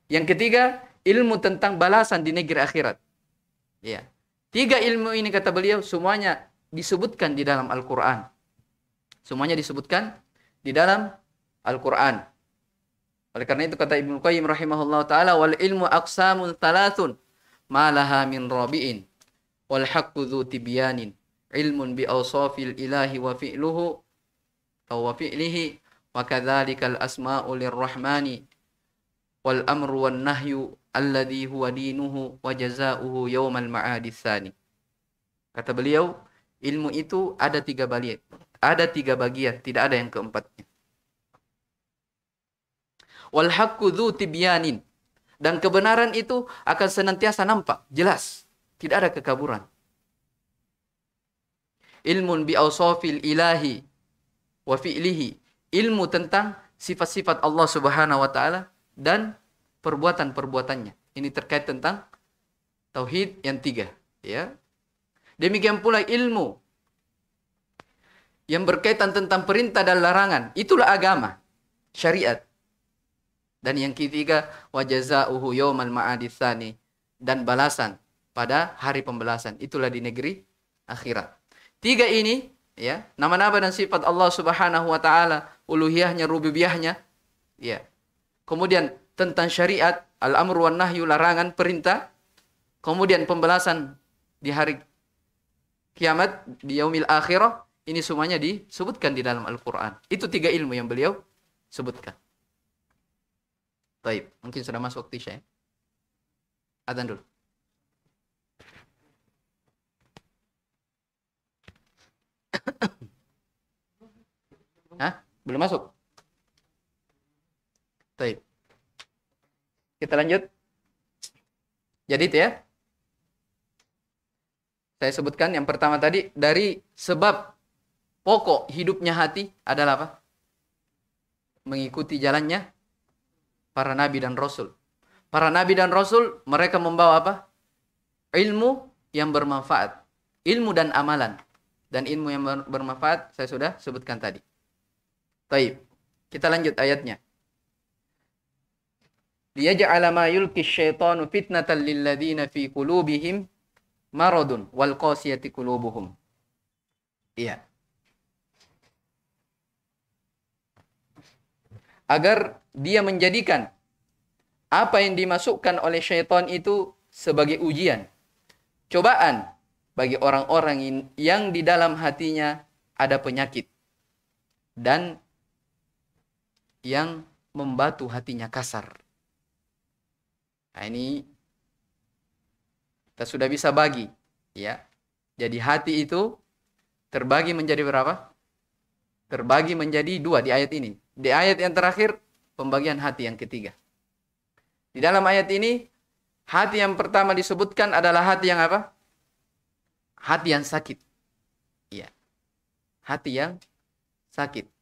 Yang ketiga, ilmu tentang balasan di negeri akhirat. Ya. Tiga ilmu ini kata beliau semuanya disebutkan di dalam Al-Qur'an. Semuanya disebutkan di dalam Al-Qur'an. Oleh karena itu kata Ibnu Qayyim rahimahullah taala wal ilmu aqsamun thalathun ma laha min rabi'in wal haqqu dzu tibyanin ilmun bi awsafil ilahi wa fi'luhu atau wa fi'lihi وكذلك الأسماء للرحمن والأمر والنهي الذي هو دينه وجزاؤه يوم المعاد الثاني kata beliau ilmu itu ada tiga bagian ada tiga bagian tidak ada yang keempatnya wal haqqu dzu tibyanin dan kebenaran itu akan senantiasa nampak jelas tidak ada kekaburan ilmun bi awsafil ilahi wa fi'lihi ilmu tentang sifat-sifat Allah Subhanahu wa taala dan perbuatan-perbuatannya. Ini terkait tentang tauhid yang tiga, ya. Demikian pula ilmu yang berkaitan tentang perintah dan larangan. Itulah agama, syariat. Dan yang ketiga, wajazaohu yawmal ma'aditsani dan balasan pada hari pembalasan. Itulah di negeri akhirat. Tiga ini ya, nama-nama dan sifat Allah Subhanahu wa taala uluhiyahnya, rububiyahnya. Ya. Kemudian tentang syariat, al-amru wan nahyu, larangan, perintah. Kemudian pembelasan di hari kiamat, di yaumil akhirah. Ini semuanya disebutkan di dalam Al-Quran. Itu tiga ilmu yang beliau sebutkan. Taib. Mungkin sudah masuk waktu Isya ya. Adhan dulu. Hah? Belum masuk. Baik. Kita lanjut. Jadi itu ya. Saya sebutkan yang pertama tadi dari sebab pokok hidupnya hati adalah apa? Mengikuti jalannya para nabi dan rasul. Para nabi dan rasul mereka membawa apa? Ilmu yang bermanfaat, ilmu dan amalan dan ilmu yang bermanfaat saya sudah sebutkan tadi. Taib. Kita lanjut ayatnya. Liyaj'ala ma yulki syaitanu fitnatan lilladzina fi kulubihim maradun wal qasiyati kulubuhum. Iya. Agar dia menjadikan apa yang dimasukkan oleh syaitan itu sebagai ujian, cobaan bagi orang-orang yang di dalam hatinya ada penyakit dan yang membatu hatinya kasar. Nah, ini kita sudah bisa bagi, ya. Jadi hati itu terbagi menjadi berapa? Terbagi menjadi dua di ayat ini. Di ayat yang terakhir pembagian hati yang ketiga. Di dalam ayat ini hati yang pertama disebutkan adalah hati yang apa? Hati yang sakit. Iya. Hati yang sakit.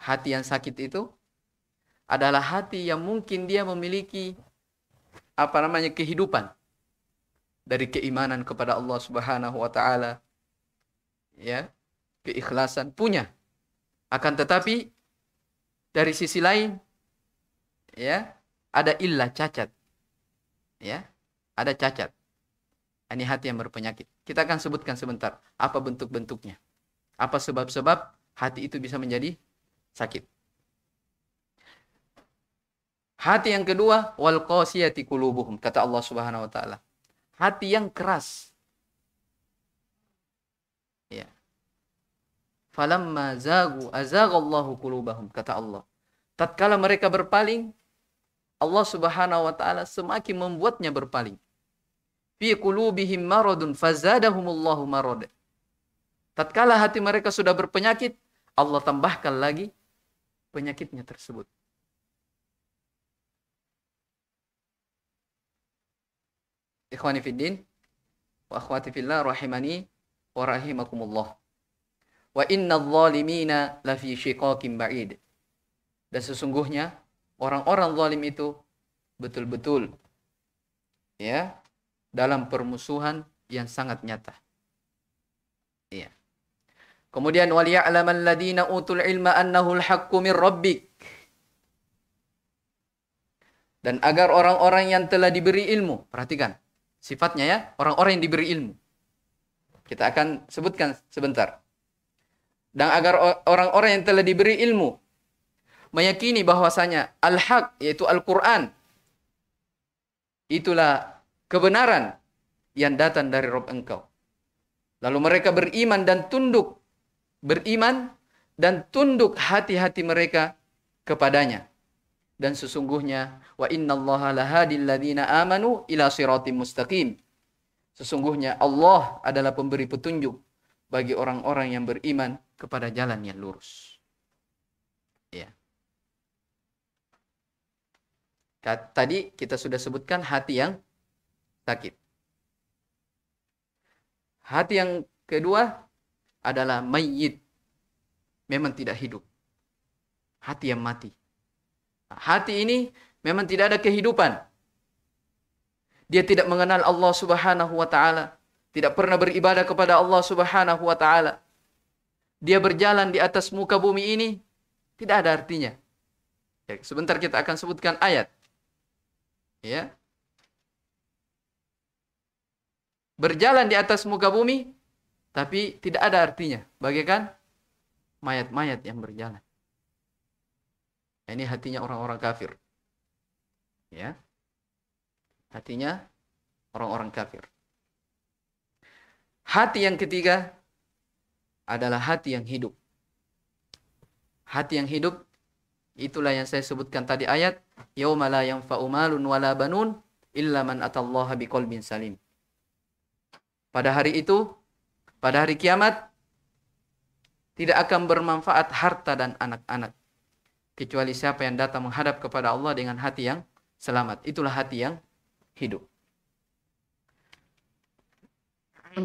Hati yang sakit itu adalah hati yang mungkin dia memiliki apa namanya kehidupan dari keimanan kepada Allah Subhanahu wa taala. Ya, keikhlasan punya. Akan tetapi dari sisi lain ya, ada illah cacat. Ya, ada cacat. Ini hati yang berpenyakit. Kita akan sebutkan sebentar apa bentuk-bentuknya. Apa sebab-sebab hati itu bisa menjadi sakit. Hati yang kedua, wal qasiyati qulubuhum, kata Allah Subhanahu wa taala. Hati yang keras. Ya. Falamma zagu azagallahu qulubahum, kata Allah. Tatkala mereka berpaling, Allah Subhanahu wa taala semakin membuatnya berpaling. Fi qulubihim maradun fazadahumullahu marad. Tatkala hati mereka sudah berpenyakit, Allah tambahkan lagi penyakitnya tersebut. Ikhwanifiddin wa akhwati fillah rahimani wa rahimakumullah. Wa inna zalimina lafi shiqaqin ba'id. Dan sesungguhnya orang-orang zalim itu betul-betul ya dalam permusuhan yang sangat nyata. Iya. Kemudian alaman ladina utul ilma annahu alhaqqu min rabbik. Dan agar orang-orang yang telah diberi ilmu, perhatikan sifatnya ya, orang-orang yang diberi ilmu. Kita akan sebutkan sebentar. Dan agar orang-orang yang telah diberi ilmu meyakini bahwasanya al-haq yaitu Al-Qur'an itulah kebenaran yang datang dari Rob engkau. Lalu mereka beriman dan tunduk beriman dan tunduk hati-hati mereka kepadanya. Dan sesungguhnya wa innallaha lahadil ladzina amanu ila siratim mustaqim. Sesungguhnya Allah adalah pemberi petunjuk bagi orang-orang yang beriman kepada jalan yang lurus. Ya. Tadi kita sudah sebutkan hati yang sakit. Hati yang kedua adalah mayit, Memang tidak hidup. Hati yang mati. Hati ini memang tidak ada kehidupan. Dia tidak mengenal Allah Subhanahu wa taala, tidak pernah beribadah kepada Allah Subhanahu wa taala. Dia berjalan di atas muka bumi ini tidak ada artinya. Ya, sebentar kita akan sebutkan ayat. Ya. Berjalan di atas muka bumi tapi tidak ada artinya bagaikan mayat-mayat yang berjalan nah, ini hatinya orang-orang kafir ya hatinya orang-orang kafir hati yang ketiga adalah hati yang hidup hati yang hidup itulah yang saya sebutkan tadi ayat yauma la yanfa'u malun wala banun illa man atallaha biqalbin salim pada hari itu pada hari kiamat tidak akan bermanfaat harta dan anak-anak kecuali siapa yang datang menghadap kepada Allah dengan hati yang selamat. Itulah hati yang hidup.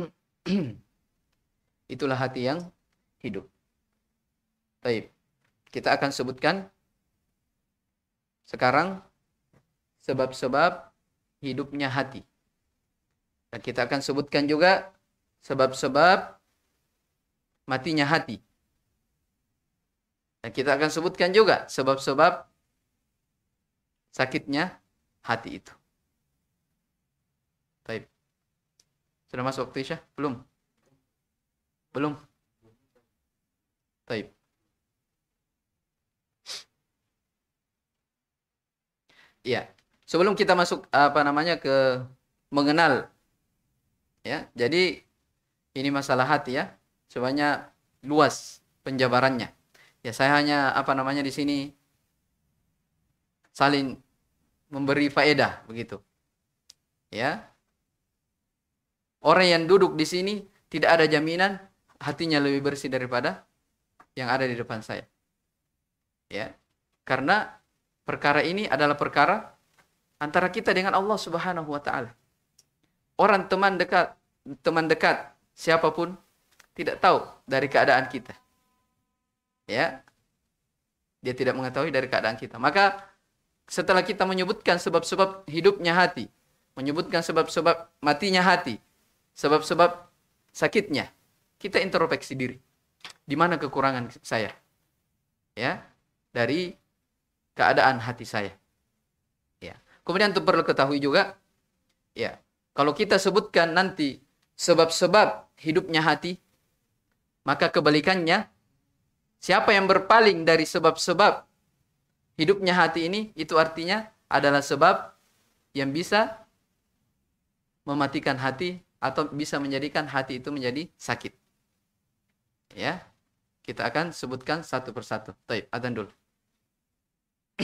Itulah hati yang hidup. Baik. Kita akan sebutkan sekarang sebab-sebab hidupnya hati. Dan kita akan sebutkan juga sebab-sebab matinya hati. Dan kita akan sebutkan juga sebab-sebab sakitnya hati itu. Baik. Sudah masuk waktu Isya? Belum? Belum? Baik. Ya, sebelum kita masuk apa namanya ke mengenal ya. Jadi ini masalah hati ya. Sebanyak luas penjabarannya. Ya saya hanya apa namanya di sini saling memberi faedah begitu. Ya. Orang yang duduk di sini tidak ada jaminan hatinya lebih bersih daripada yang ada di depan saya. Ya. Karena perkara ini adalah perkara antara kita dengan Allah Subhanahu wa taala. Orang teman dekat teman dekat siapapun tidak tahu dari keadaan kita. Ya. Dia tidak mengetahui dari keadaan kita. Maka setelah kita menyebutkan sebab-sebab hidupnya hati, menyebutkan sebab-sebab matinya hati, sebab-sebab sakitnya, kita introspeksi diri. Di mana kekurangan saya? Ya. Dari keadaan hati saya. Ya. Kemudian untuk perlu ketahui juga, ya, kalau kita sebutkan nanti sebab-sebab hidupnya hati, maka kebalikannya, siapa yang berpaling dari sebab-sebab hidupnya hati ini, itu artinya adalah sebab yang bisa mematikan hati atau bisa menjadikan hati itu menjadi sakit. Ya, kita akan sebutkan satu persatu. Taib, adan dulu.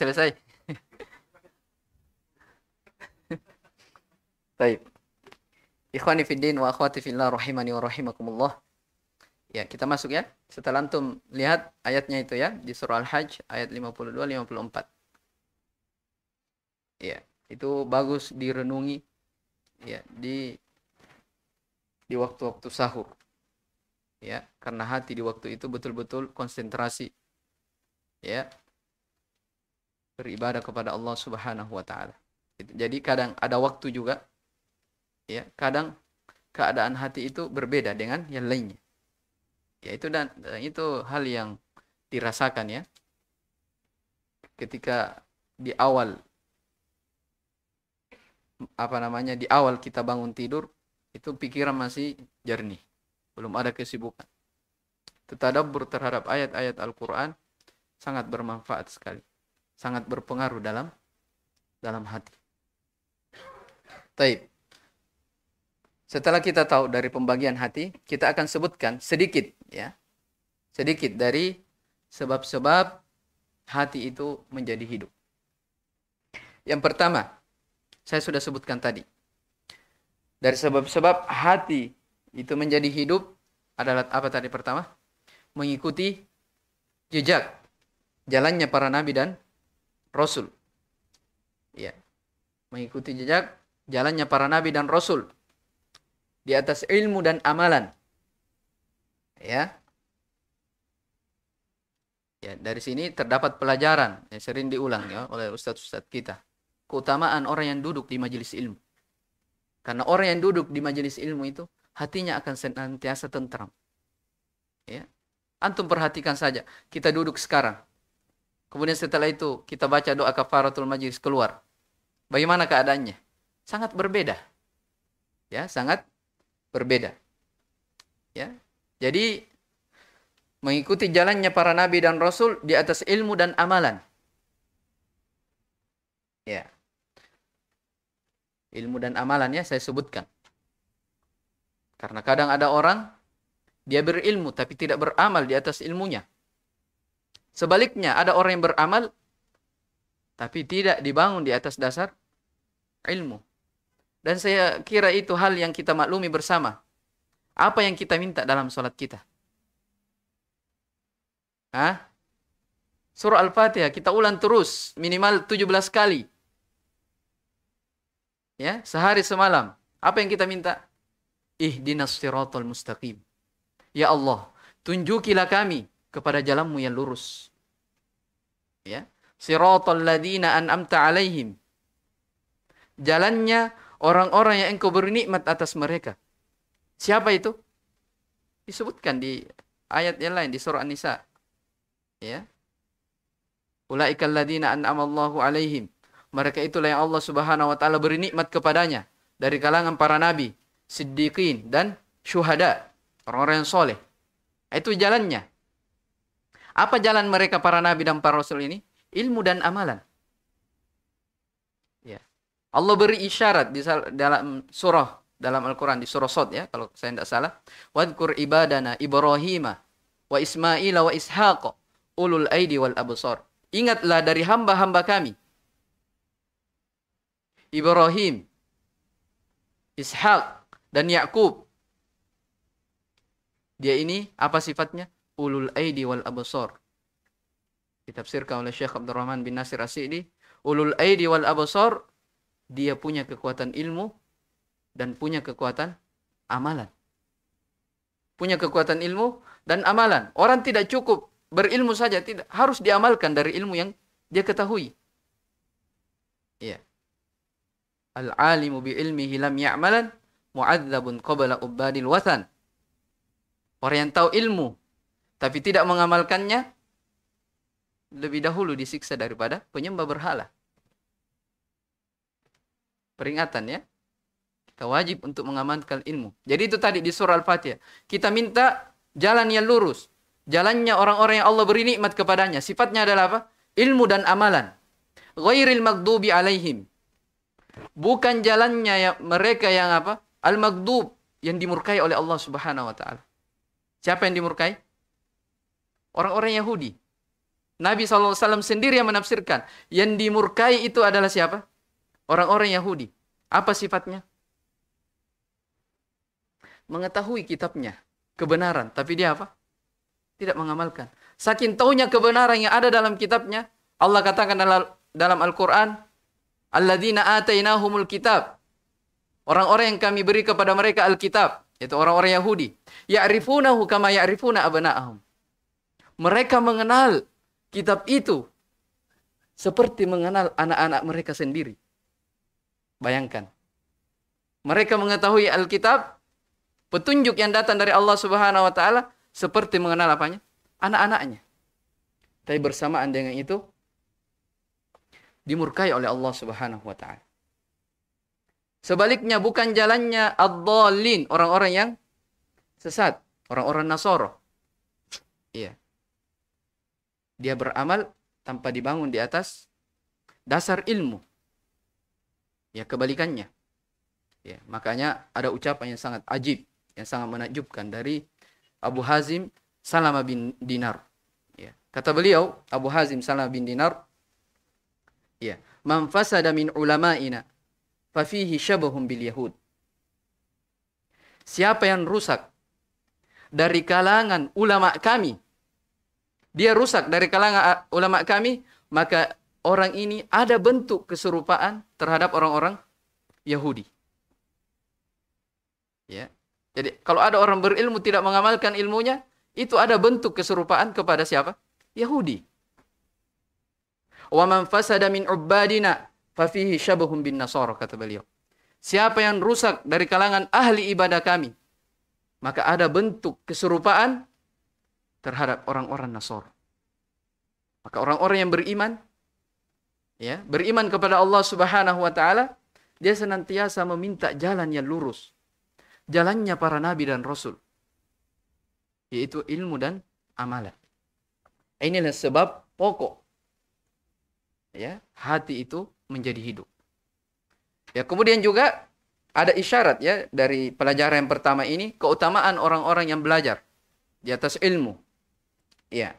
selesai. Baik. Ikhwani fiddin wa akhwati fillah rahimani wa rahimakumullah. Ya, kita masuk ya. Setelah antum lihat ayatnya itu ya di surah Al-Hajj ayat 52 54. Ya, itu bagus direnungi ya di di waktu-waktu sahur. Ya, karena hati di waktu itu betul-betul konsentrasi. Ya, beribadah kepada Allah Subhanahu wa taala. Jadi kadang ada waktu juga ya, kadang keadaan hati itu berbeda dengan yang lainnya. Ya itu dan itu hal yang dirasakan ya. Ketika di awal apa namanya di awal kita bangun tidur itu pikiran masih jernih, belum ada kesibukan. Tetapi terhadap ayat-ayat Al-Qur'an sangat bermanfaat sekali sangat berpengaruh dalam dalam hati. Taib. Setelah kita tahu dari pembagian hati, kita akan sebutkan sedikit ya. Sedikit dari sebab-sebab hati itu menjadi hidup. Yang pertama, saya sudah sebutkan tadi. Dari sebab-sebab hati itu menjadi hidup adalah apa tadi pertama? Mengikuti jejak jalannya para nabi dan rasul. Ya. Mengikuti jejak jalannya para nabi dan rasul di atas ilmu dan amalan. Ya. Ya, dari sini terdapat pelajaran yang sering diulang ya oleh ustaz-ustaz kita. Keutamaan orang yang duduk di majelis ilmu. Karena orang yang duduk di majelis ilmu itu hatinya akan senantiasa tentram. Ya. Antum perhatikan saja, kita duduk sekarang Kemudian setelah itu kita baca doa kafaratul majlis keluar. Bagaimana keadaannya? Sangat berbeda. Ya, sangat berbeda. Ya. Jadi mengikuti jalannya para nabi dan rasul di atas ilmu dan amalan. Ya. Ilmu dan amalan ya saya sebutkan. Karena kadang ada orang dia berilmu tapi tidak beramal di atas ilmunya. Sebaliknya, ada orang yang beramal tapi tidak dibangun di atas dasar ilmu. Dan saya kira itu hal yang kita maklumi bersama. Apa yang kita minta dalam sholat kita? Hah? Surah Al-Fatihah kita ulang terus minimal 17 kali. Ya, sehari semalam. Apa yang kita minta? Ihdinas siratal mustaqim. Ya Allah, tunjukilah kami kepada jalanmu yang lurus ya siratal ladina an'amta alaihim jalannya orang-orang yang engkau beri nikmat atas mereka siapa itu disebutkan di ayat yang lain di surah An-Nisa ya ulaikal ladina an'amallahu alaihim mereka itulah yang Allah Subhanahu wa taala beri nikmat kepadanya dari kalangan para nabi siddiqin dan syuhada orang-orang yang soleh itu jalannya apa jalan mereka para nabi dan para rasul ini? Ilmu dan amalan. Ya. Allah beri isyarat di dalam surah dalam Al-Qur'an di surah Sod ya kalau saya tidak salah. Wadkur ibadana Ibrahim wa Ismail wa Ishaq ulul aidi wal absar. Ingatlah dari hamba-hamba kami. Ibrahim, Ishak dan Yakub. Dia ini apa sifatnya? ulul aidi wal abasor. ditafsirkan oleh Syekh Abdurrahman bin Nasir Asyidi. ulul aidi wal abasor. dia punya kekuatan ilmu dan punya kekuatan amalan punya kekuatan ilmu dan amalan orang tidak cukup berilmu saja tidak harus diamalkan dari ilmu yang dia ketahui ya al alimu bi hilam lam ya'malan mu'adzabun qabla ubadil wathan orang yang tahu ilmu tapi tidak mengamalkannya lebih dahulu disiksa daripada penyembah berhala. Peringatan ya. Kita wajib untuk mengamalkan ilmu. Jadi itu tadi di surah Al-Fatihah. Kita minta jalan yang lurus. Jalannya orang-orang yang Allah beri nikmat kepadanya. Sifatnya adalah apa? Ilmu dan amalan. Ghairil magdubi alaihim. Bukan jalannya yang, mereka yang apa? Al-magdub. Yang dimurkai oleh Allah subhanahu wa ta'ala. Siapa yang dimurkai? Orang-orang Yahudi. Nabi SAW sendiri yang menafsirkan. Yang dimurkai itu adalah siapa? Orang-orang Yahudi. Apa sifatnya? Mengetahui kitabnya. Kebenaran. Tapi dia apa? Tidak mengamalkan. Saking taunya kebenaran yang ada dalam kitabnya. Allah katakan dalam Al-Quran. Alladzina atainahumul kitab. Orang-orang yang kami beri kepada mereka Alkitab. Yaitu orang-orang Yahudi. Ya'rifunahu kama ya'rifuna abana'ahum mereka mengenal kitab itu seperti mengenal anak-anak mereka sendiri. Bayangkan. Mereka mengetahui Alkitab, petunjuk yang datang dari Allah Subhanahu wa taala seperti mengenal apanya? Anak-anaknya. Tapi bersamaan dengan itu dimurkai oleh Allah Subhanahu wa taala. Sebaliknya bukan jalannya ad orang-orang yang sesat, orang-orang Nasoro. Iya. Dia beramal tanpa dibangun di atas dasar ilmu. Ya, kebalikannya. Ya, makanya ada ucapan yang sangat ajib, yang sangat menakjubkan dari Abu Hazim Salama bin Dinar. Ya. Kata beliau, Abu Hazim Salama bin Dinar, ya, "Man fasada min ulama'ina fa fihi syabahum bil yahud." Siapa yang rusak dari kalangan ulama kami, dia rusak dari kalangan ah, ulama kami, maka orang ini ada bentuk keserupaan terhadap orang-orang Yahudi. Ya. Jadi kalau ada orang berilmu tidak mengamalkan ilmunya, itu ada bentuk keserupaan kepada siapa? Yahudi. Wa man fasada min fa fihi syabahum bin nasara kata beliau. Siapa yang rusak dari kalangan ahli ibadah kami, maka ada bentuk keserupaan terhadap orang-orang Nasor. Maka orang-orang yang beriman ya, beriman kepada Allah Subhanahu wa taala, dia senantiasa meminta jalan yang lurus. Jalannya para nabi dan rasul yaitu ilmu dan amalan. Inilah sebab pokok ya, hati itu menjadi hidup. Ya, kemudian juga ada isyarat ya dari pelajaran yang pertama ini keutamaan orang-orang yang belajar di atas ilmu ya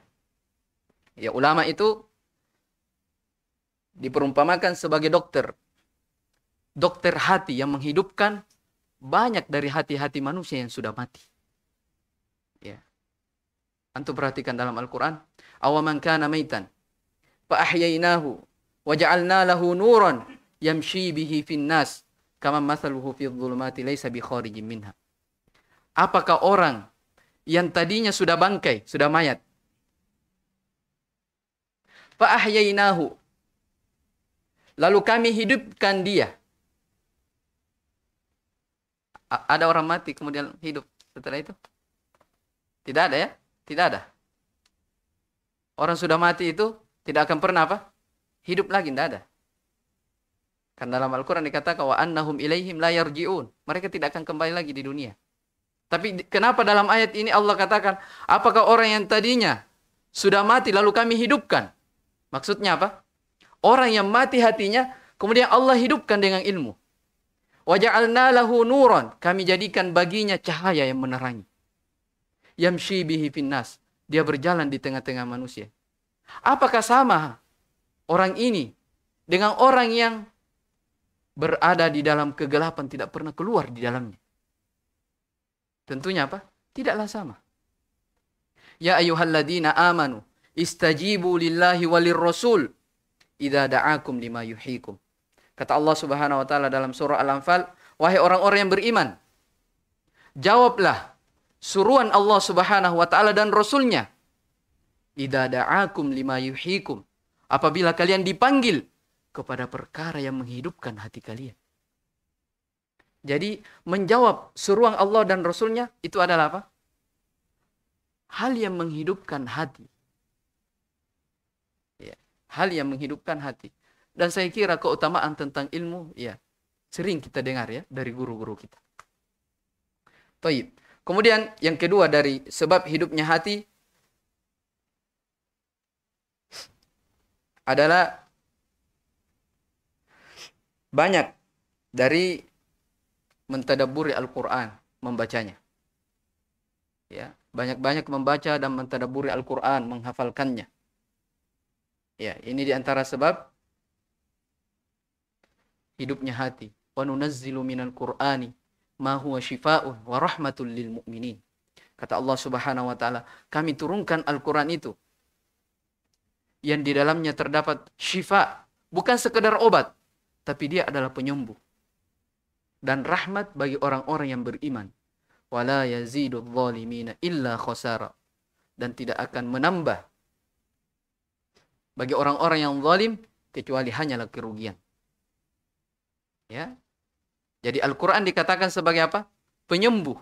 ya ulama itu diperumpamakan sebagai dokter dokter hati yang menghidupkan banyak dari hati-hati manusia yang sudah mati ya antum perhatikan dalam Al-Qur'an awaman kana maitan fa ahyainahu wa ja'alna lahu nuran yamshi bihi fin nas kama mathaluhu fi dhulumati laysa bi kharijin minha apakah orang yang tadinya sudah bangkai, sudah mayat, fa'ahyainahu. Lalu kami hidupkan dia. A ada orang mati kemudian hidup setelah itu? Tidak ada ya? Tidak ada. Orang sudah mati itu tidak akan pernah apa? Hidup lagi tidak ada. Karena dalam Al-Qur'an dikatakan wa annahum ilaihim la yarji'un. Mereka tidak akan kembali lagi di dunia. Tapi kenapa dalam ayat ini Allah katakan, apakah orang yang tadinya sudah mati lalu kami hidupkan? Maksudnya apa? Orang yang mati hatinya, kemudian Allah hidupkan dengan ilmu. Waja'alna lahu nuran. Kami jadikan baginya cahaya yang menerangi. Yamshi bihi finnas. Dia berjalan di tengah-tengah manusia. Apakah sama orang ini dengan orang yang berada di dalam kegelapan tidak pernah keluar di dalamnya? Tentunya apa? Tidaklah sama. Ya ayuhalladina amanu Istajibu lillahi walir rasul idza da'akum lima yuhikum. Kata Allah Subhanahu wa taala dalam surah Al-Anfal, wahai orang-orang yang beriman, jawablah suruhan Allah Subhanahu wa taala dan rasulnya. Idza da'akum lima yuhikum. Apabila kalian dipanggil kepada perkara yang menghidupkan hati kalian. Jadi menjawab suruhan Allah dan Rasulnya itu adalah apa? Hal yang menghidupkan hati hal yang menghidupkan hati. Dan saya kira keutamaan tentang ilmu, ya, sering kita dengar ya dari guru-guru kita. Taib. Kemudian yang kedua dari sebab hidupnya hati adalah banyak dari mentadaburi Al-Quran, membacanya. Ya, banyak-banyak membaca dan mentadaburi Al-Quran, menghafalkannya. Ya, ini diantara sebab hidupnya hati. Wa nunazzilu minal Qur'ani ma huwa syifaa'un wa rahmatul lil mu'minin. Kata Allah Subhanahu wa taala, kami turunkan Al-Qur'an itu yang di dalamnya terdapat syifa, bukan sekedar obat, tapi dia adalah penyembuh dan rahmat bagi orang-orang yang beriman. Wala yazidudz zalimina illa khosara dan tidak akan menambah bagi orang-orang yang zalim kecuali hanyalah kerugian. Ya. Jadi Al-Qur'an dikatakan sebagai apa? Penyembuh.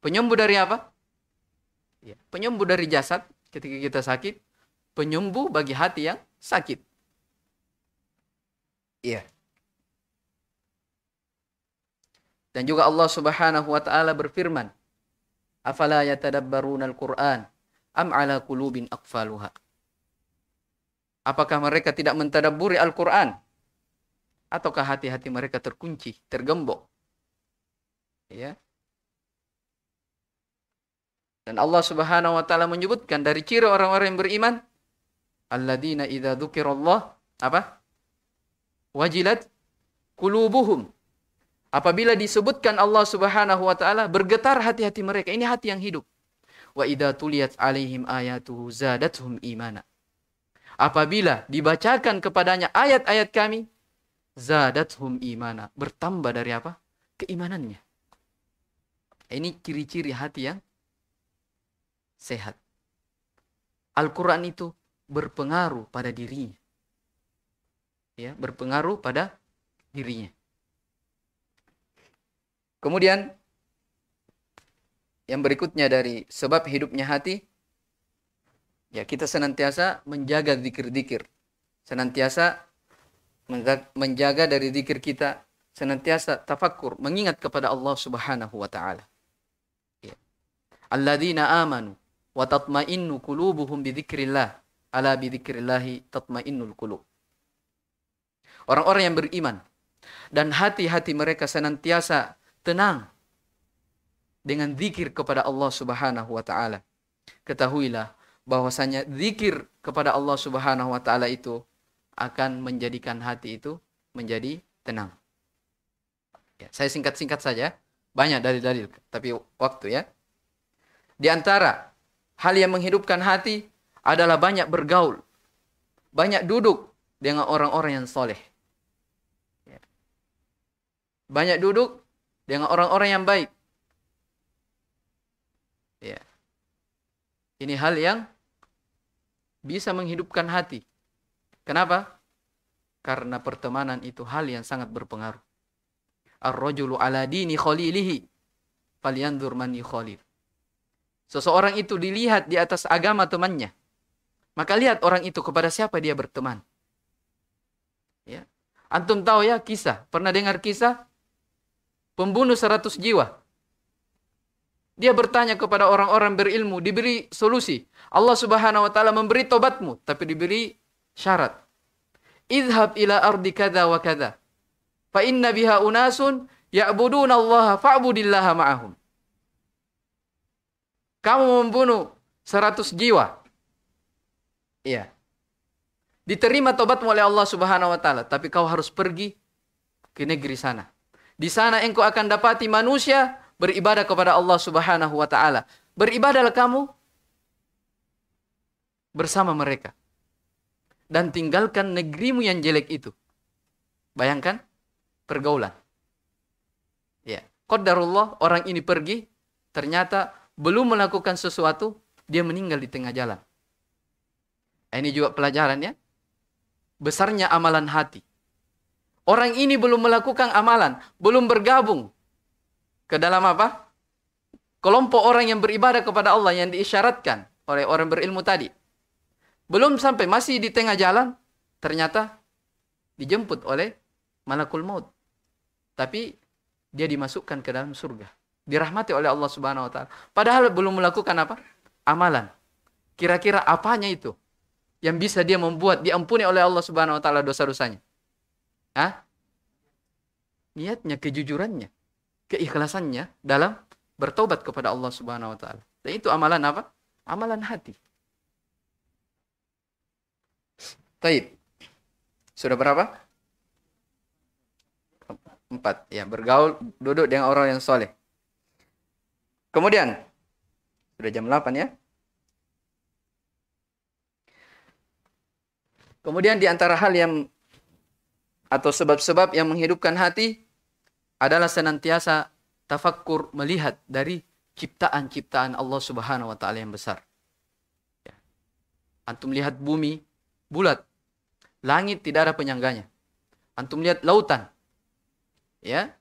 Penyembuh dari apa? Ya, penyembuh dari jasad ketika kita sakit, penyembuh bagi hati yang sakit. Iya. Dan juga Allah Subhanahu wa taala berfirman, "Afala yatadabbaruna al-Qur'an am ala qulubin aqfaluha?" Apakah mereka tidak mentadaburi Al-Quran? Ataukah hati-hati mereka terkunci, tergembok? Ya. Dan Allah Subhanahu wa taala menyebutkan dari ciri orang-orang yang beriman, Alladina idha dhukirullah. apa? Wajilat kulubuhum. Apabila disebutkan Allah Subhanahu wa taala, bergetar hati-hati mereka. Ini hati yang hidup. Wa idha tuliat alaihim ayatuhu zadatuhum imana Apabila dibacakan kepadanya ayat-ayat kami, hum imana. Bertambah dari apa? Keimanannya. Ini ciri-ciri hati yang sehat. Al-Quran itu berpengaruh pada dirinya. Ya, berpengaruh pada dirinya. Kemudian yang berikutnya dari sebab hidupnya hati Ya, kita senantiasa menjaga zikir-zikir. Senantiasa menjaga dari zikir kita, senantiasa tafakkur mengingat kepada Allah Subhanahu wa taala. Ya. Alladzina amanu wa tatma'innu qulubuhum bi dzikrillah, ala bi dzikrillah tatma'innul qulub. Orang-orang yang beriman dan hati-hati mereka senantiasa tenang dengan zikir kepada Allah Subhanahu wa taala. Ketahuilah bahwasanya zikir kepada Allah Subhanahu wa taala itu akan menjadikan hati itu menjadi tenang. Ya, saya singkat-singkat saja, banyak dari dalil tapi waktu ya. Di antara hal yang menghidupkan hati adalah banyak bergaul, banyak duduk dengan orang-orang yang soleh. Ya. Banyak duduk dengan orang-orang yang baik. Ya. Ini hal yang bisa menghidupkan hati. Kenapa? Karena pertemanan itu hal yang sangat berpengaruh. Ar-rajulu ala dini khalilihi falyanzur man yukhalil. Seseorang itu dilihat di atas agama temannya. Maka lihat orang itu kepada siapa dia berteman. Ya. Antum tahu ya kisah, pernah dengar kisah pembunuh 100 jiwa dia bertanya kepada orang-orang berilmu, diberi solusi. Allah Subhanahu wa taala memberi tobatmu, tapi diberi syarat. Idhab ila ardi kada wa kada. Fa inna biha unasun ya'buduna Allah fa'budillaha ma'ahum. Kamu membunuh 100 jiwa. Iya. Diterima tobatmu oleh Allah Subhanahu wa taala, tapi kau harus pergi ke negeri sana. Di sana engkau akan dapati manusia beribadah kepada Allah Subhanahu wa taala. Beribadahlah kamu bersama mereka dan tinggalkan negerimu yang jelek itu. Bayangkan pergaulan. Ya, qadarullah orang ini pergi ternyata belum melakukan sesuatu dia meninggal di tengah jalan. Eh, ini juga pelajaran ya. Besarnya amalan hati. Orang ini belum melakukan amalan, belum bergabung, ke dalam apa? Kelompok orang yang beribadah kepada Allah yang diisyaratkan oleh orang berilmu tadi. Belum sampai masih di tengah jalan, ternyata dijemput oleh malakul maut. Tapi dia dimasukkan ke dalam surga. Dirahmati oleh Allah Subhanahu wa taala. Padahal belum melakukan apa? Amalan. Kira-kira apanya itu yang bisa dia membuat diampuni oleh Allah Subhanahu wa taala dosa-dosanya? Hah? Niatnya, kejujurannya keikhlasannya dalam bertobat kepada Allah Subhanahu wa taala. Dan itu amalan apa? Amalan hati. Taib. Sudah berapa? Empat. Ya, bergaul, duduk dengan orang yang soleh. Kemudian, sudah jam 8 ya. Kemudian di antara hal yang atau sebab-sebab yang menghidupkan hati adalah senantiasa tafakkur melihat dari ciptaan-ciptaan Allah Subhanahu wa taala yang besar. Ya. Antum lihat bumi bulat, langit tidak ada penyangganya. Antum lihat lautan. Ya.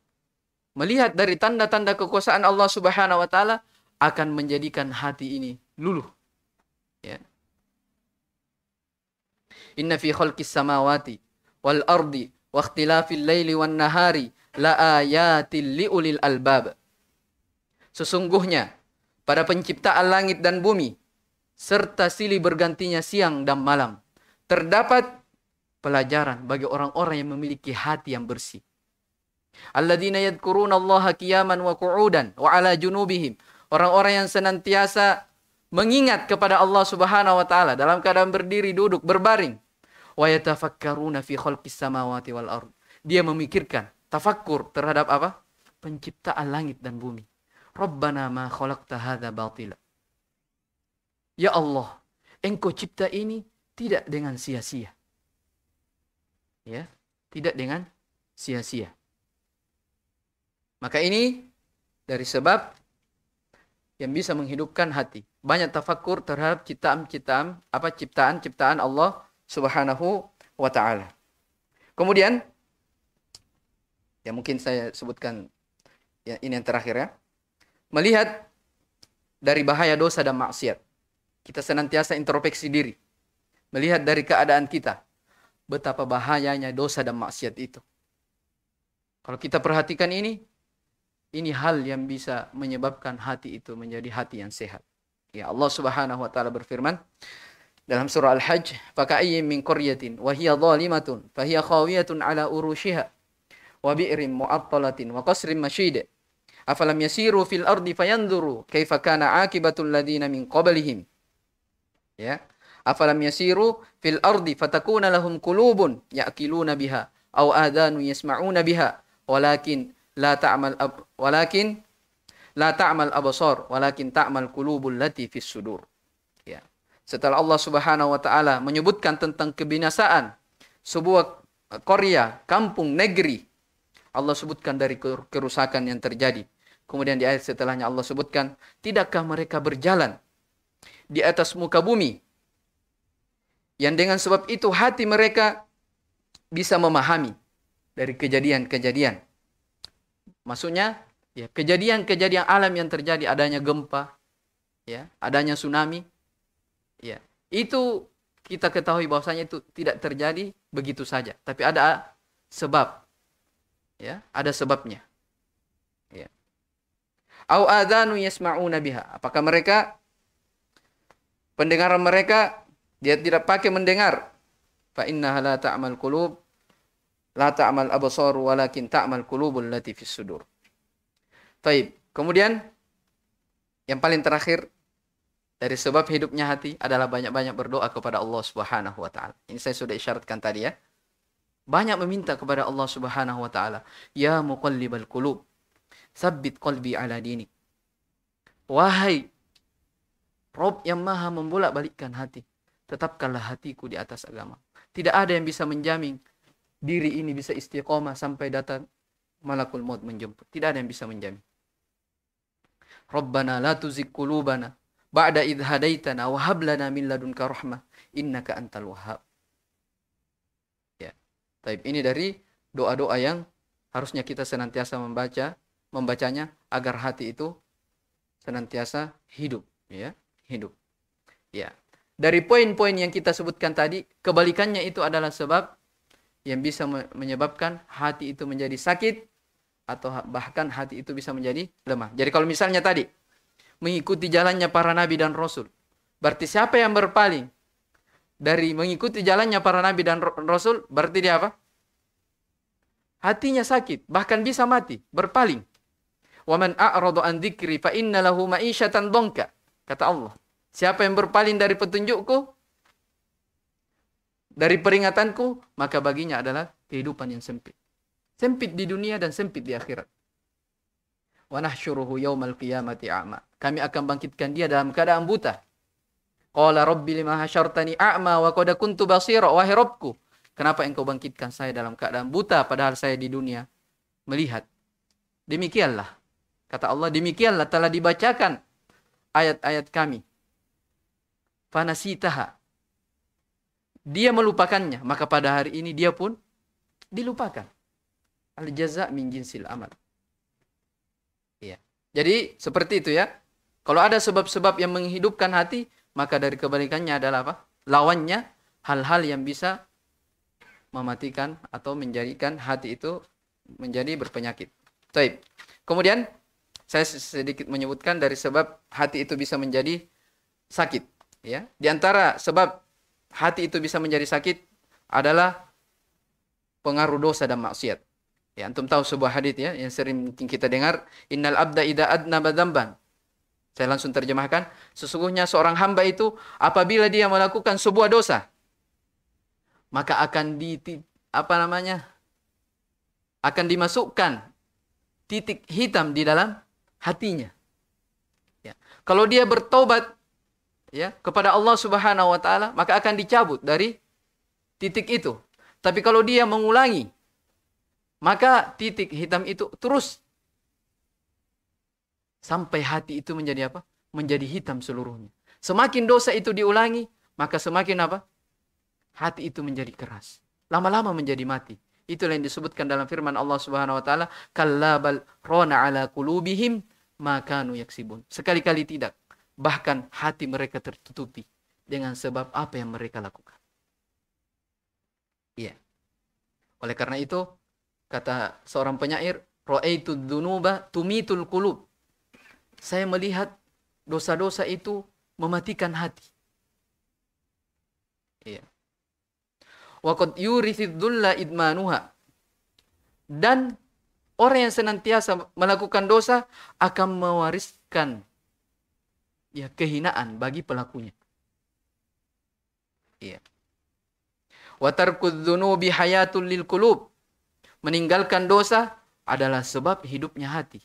Melihat dari tanda-tanda kekuasaan Allah Subhanahu wa taala akan menjadikan hati ini luluh. Ya. Inna fi khalqis samawati wal ardi wa ikhtilafil laili wan nahari la ayatil li ulil albab. Sesungguhnya pada penciptaan langit dan bumi serta silih bergantinya siang dan malam terdapat pelajaran bagi orang-orang yang memiliki hati yang bersih. Alladzina yadhkuruna Allah qiyaman wa qu'udan wa ala junubihim. Orang-orang yang senantiasa mengingat kepada Allah Subhanahu wa taala dalam keadaan berdiri, duduk, berbaring. Wa yatafakkaruna fi khalqis samawati wal ard. Dia memikirkan Tafakkur terhadap apa? Penciptaan langit dan bumi. Rabbana ma khalaqta hadha batila. Ya Allah, engkau cipta ini tidak dengan sia-sia. Ya, tidak dengan sia-sia. Maka ini dari sebab yang bisa menghidupkan hati. Banyak tafakur terhadap ciptaan-ciptaan apa ciptaan-ciptaan Allah Subhanahu wa taala. Kemudian ya mungkin saya sebutkan ya ini yang terakhir ya melihat dari bahaya dosa dan maksiat kita senantiasa introspeksi diri melihat dari keadaan kita betapa bahayanya dosa dan maksiat itu kalau kita perhatikan ini ini hal yang bisa menyebabkan hati itu menjadi hati yang sehat ya Allah Subhanahu wa taala berfirman dalam surah Al-Hajj, "Faka'ayyin min qaryatin wa hiya zalimatun fa hiya khawiyatun ala urushiha wa bi'rim mu'attalatin wa qasrim masyid. Afalam yasiru fil ardi fayanzuru kaifa kana akibatul ladina min qablihim. Ya. Afalam yasiru fil ardi fatakuna lahum qulubun ya'kiluna biha aw adhanu yasma'una biha walakin la ta'mal ab walakin la ta'mal absar walakin ta'mal qulubul lati fis sudur. Ya. Setelah Allah Subhanahu wa taala menyebutkan tentang kebinasaan sebuah eh, Korea, kampung negeri Allah sebutkan dari kerusakan yang terjadi. Kemudian di ayat setelahnya Allah sebutkan, "Tidakkah mereka berjalan di atas muka bumi yang dengan sebab itu hati mereka bisa memahami dari kejadian-kejadian?" Maksudnya, ya kejadian-kejadian alam yang terjadi adanya gempa, ya, adanya tsunami, ya. Itu kita ketahui bahwasanya itu tidak terjadi begitu saja, tapi ada sebab ya ada sebabnya ya au adzanu yasma'una biha apakah mereka pendengaran mereka dia tidak pakai mendengar fa innaha la ta'mal qulub la ta'mal absar walakin ta'mal qulubul lati fis sudur taib kemudian yang paling terakhir dari sebab hidupnya hati adalah banyak-banyak berdoa kepada Allah Subhanahu wa taala. Ini saya sudah isyaratkan tadi ya banyak meminta kepada Allah Subhanahu wa taala, "Ya muqallibal qulub, sabbit qalbi ala dinik." Wahai Rob yang maha membolak-balikkan hati, tetapkanlah hatiku di atas agama. Tidak ada yang bisa menjamin diri ini bisa istiqomah sampai datang malakul maut menjemput. Tidak ada yang bisa menjamin. Rabbana la tuzik qulubana ba'da idh hadaitana wa hab lana min ladunka rahmah innaka antal wahhab. Taib ini dari doa-doa yang harusnya kita senantiasa membaca, membacanya agar hati itu senantiasa hidup, ya, hidup. Ya. Dari poin-poin yang kita sebutkan tadi, kebalikannya itu adalah sebab yang bisa menyebabkan hati itu menjadi sakit atau bahkan hati itu bisa menjadi lemah. Jadi kalau misalnya tadi mengikuti jalannya para nabi dan rasul, berarti siapa yang berpaling dari mengikuti jalannya para nabi dan rasul berarti dia apa? Hatinya sakit, bahkan bisa mati, berpaling. Wa man a'rada an dzikri fa inna lahu ma'isyatan dongka. Kata Allah, siapa yang berpaling dari petunjukku dari peringatanku, maka baginya adalah kehidupan yang sempit. Sempit di dunia dan sempit di akhirat. Wa nahsyuruhu yaumal qiyamati a'ma. Kami akan bangkitkan dia dalam keadaan buta. Qala rabbi lima hasyartani a'ma wa qad kuntu basira. wa Rabbku, kenapa engkau bangkitkan saya dalam keadaan buta padahal saya di dunia melihat? Demikianlah kata Allah, demikianlah telah dibacakan ayat-ayat kami. Fanasitaha. Dia melupakannya, maka pada hari ini dia pun dilupakan. Al jaza min jinsil amal. Iya. Jadi seperti itu ya. Kalau ada sebab-sebab yang menghidupkan hati, maka dari kebalikannya adalah apa? Lawannya hal-hal yang bisa mematikan atau menjadikan hati itu menjadi berpenyakit. Baik. Kemudian saya sedikit menyebutkan dari sebab hati itu bisa menjadi sakit, ya. Di antara sebab hati itu bisa menjadi sakit adalah pengaruh dosa dan maksiat. Ya, antum tahu sebuah hadis ya yang sering kita dengar, innal abda idza adna badamban saya langsung terjemahkan. Sesungguhnya seorang hamba itu apabila dia melakukan sebuah dosa, maka akan di apa namanya? akan dimasukkan titik hitam di dalam hatinya. Ya. Kalau dia bertobat ya kepada Allah Subhanahu wa taala, maka akan dicabut dari titik itu. Tapi kalau dia mengulangi, maka titik hitam itu terus sampai hati itu menjadi apa? Menjadi hitam seluruhnya. Semakin dosa itu diulangi, maka semakin apa? Hati itu menjadi keras. Lama-lama menjadi mati. Itulah yang disebutkan dalam firman Allah Subhanahu wa taala, kallabal rona ala qulubihim nu yaksibun. Sekali-kali tidak. Bahkan hati mereka tertutupi dengan sebab apa yang mereka lakukan. Iya. Oleh karena itu, kata seorang penyair, ra'aitu dzunuba tumitul qulub saya melihat dosa-dosa itu mematikan hati. Iya. Waqad idmanuha. Dan orang yang senantiasa melakukan dosa akan mewariskan ya kehinaan bagi pelakunya. Iya. Wa hayatul lil qulub. Meninggalkan dosa adalah sebab hidupnya hati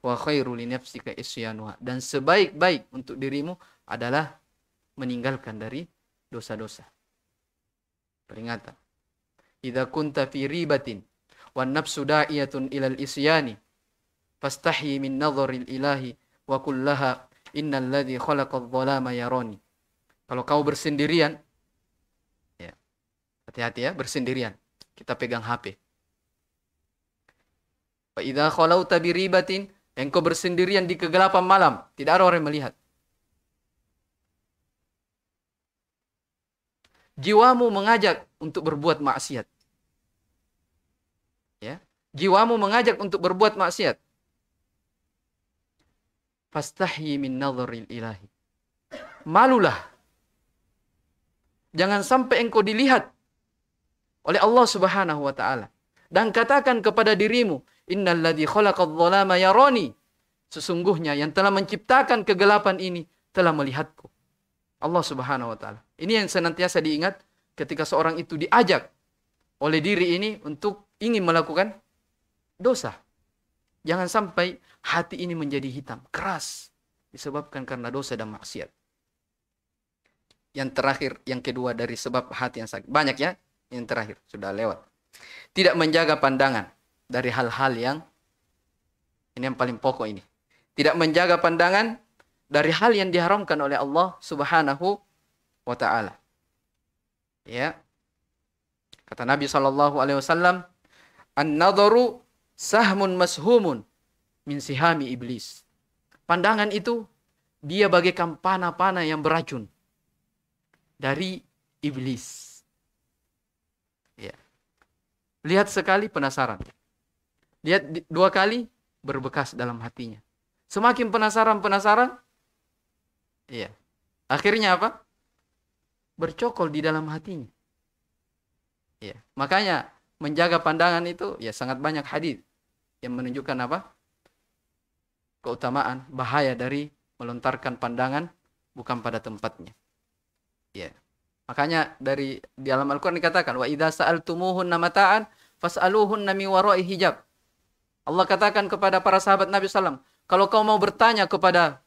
wa khairu li nafsika isyanuha dan sebaik-baik untuk dirimu adalah meninggalkan dari dosa-dosa. Peringatan. Idza kunta fi ribatin wa nafsu da'iyatun ilal isyani fastahi min nadharil ilahi wa kullaha innal ladzi adh dhalama yarani. Kalau kau bersendirian ya. Hati-hati ya bersendirian. Kita pegang HP. Fa idza khalauta bi ribatin Engkau bersendirian di kegelapan malam, tidak ada orang yang melihat. Jiwamu mengajak untuk berbuat maksiat. Ya. Jiwamu mengajak untuk berbuat maksiat. Fastahi min nadharil ilahi. Malulah. Jangan sampai engkau dilihat oleh Allah Subhanahu wa taala dan katakan kepada dirimu, Innalladhi khalaqad dhalama yarani. Sesungguhnya yang telah menciptakan kegelapan ini telah melihatku. Allah Subhanahu wa taala. Ini yang senantiasa diingat ketika seorang itu diajak oleh diri ini untuk ingin melakukan dosa. Jangan sampai hati ini menjadi hitam, keras disebabkan karena dosa dan maksiat. Yang terakhir, yang kedua dari sebab hati yang sakit. Banyak ya, yang terakhir sudah lewat. Tidak menjaga pandangan dari hal-hal yang ini yang paling pokok ini. Tidak menjaga pandangan dari hal yang diharamkan oleh Allah Subhanahu wa taala. Ya. Kata Nabi sallallahu alaihi wasallam, "An-nadharu sahmun mashumun min sihami iblis." Pandangan itu dia bagaikan panah-panah yang beracun dari iblis. Ya. Lihat sekali penasaran. Dia dua kali berbekas dalam hatinya. Semakin penasaran-penasaran, iya. Akhirnya apa? Bercokol di dalam hatinya. Iya. Makanya menjaga pandangan itu ya sangat banyak hadis yang menunjukkan apa? keutamaan bahaya dari melontarkan pandangan bukan pada tempatnya. iya Makanya dari di dalam Al-Qur'an dikatakan wa idza sa'altumuhunna namata'an fas'aluhun nami wara'i hijab. Allah katakan kepada para sahabat Nabi SAW, kalau kau mau bertanya kepada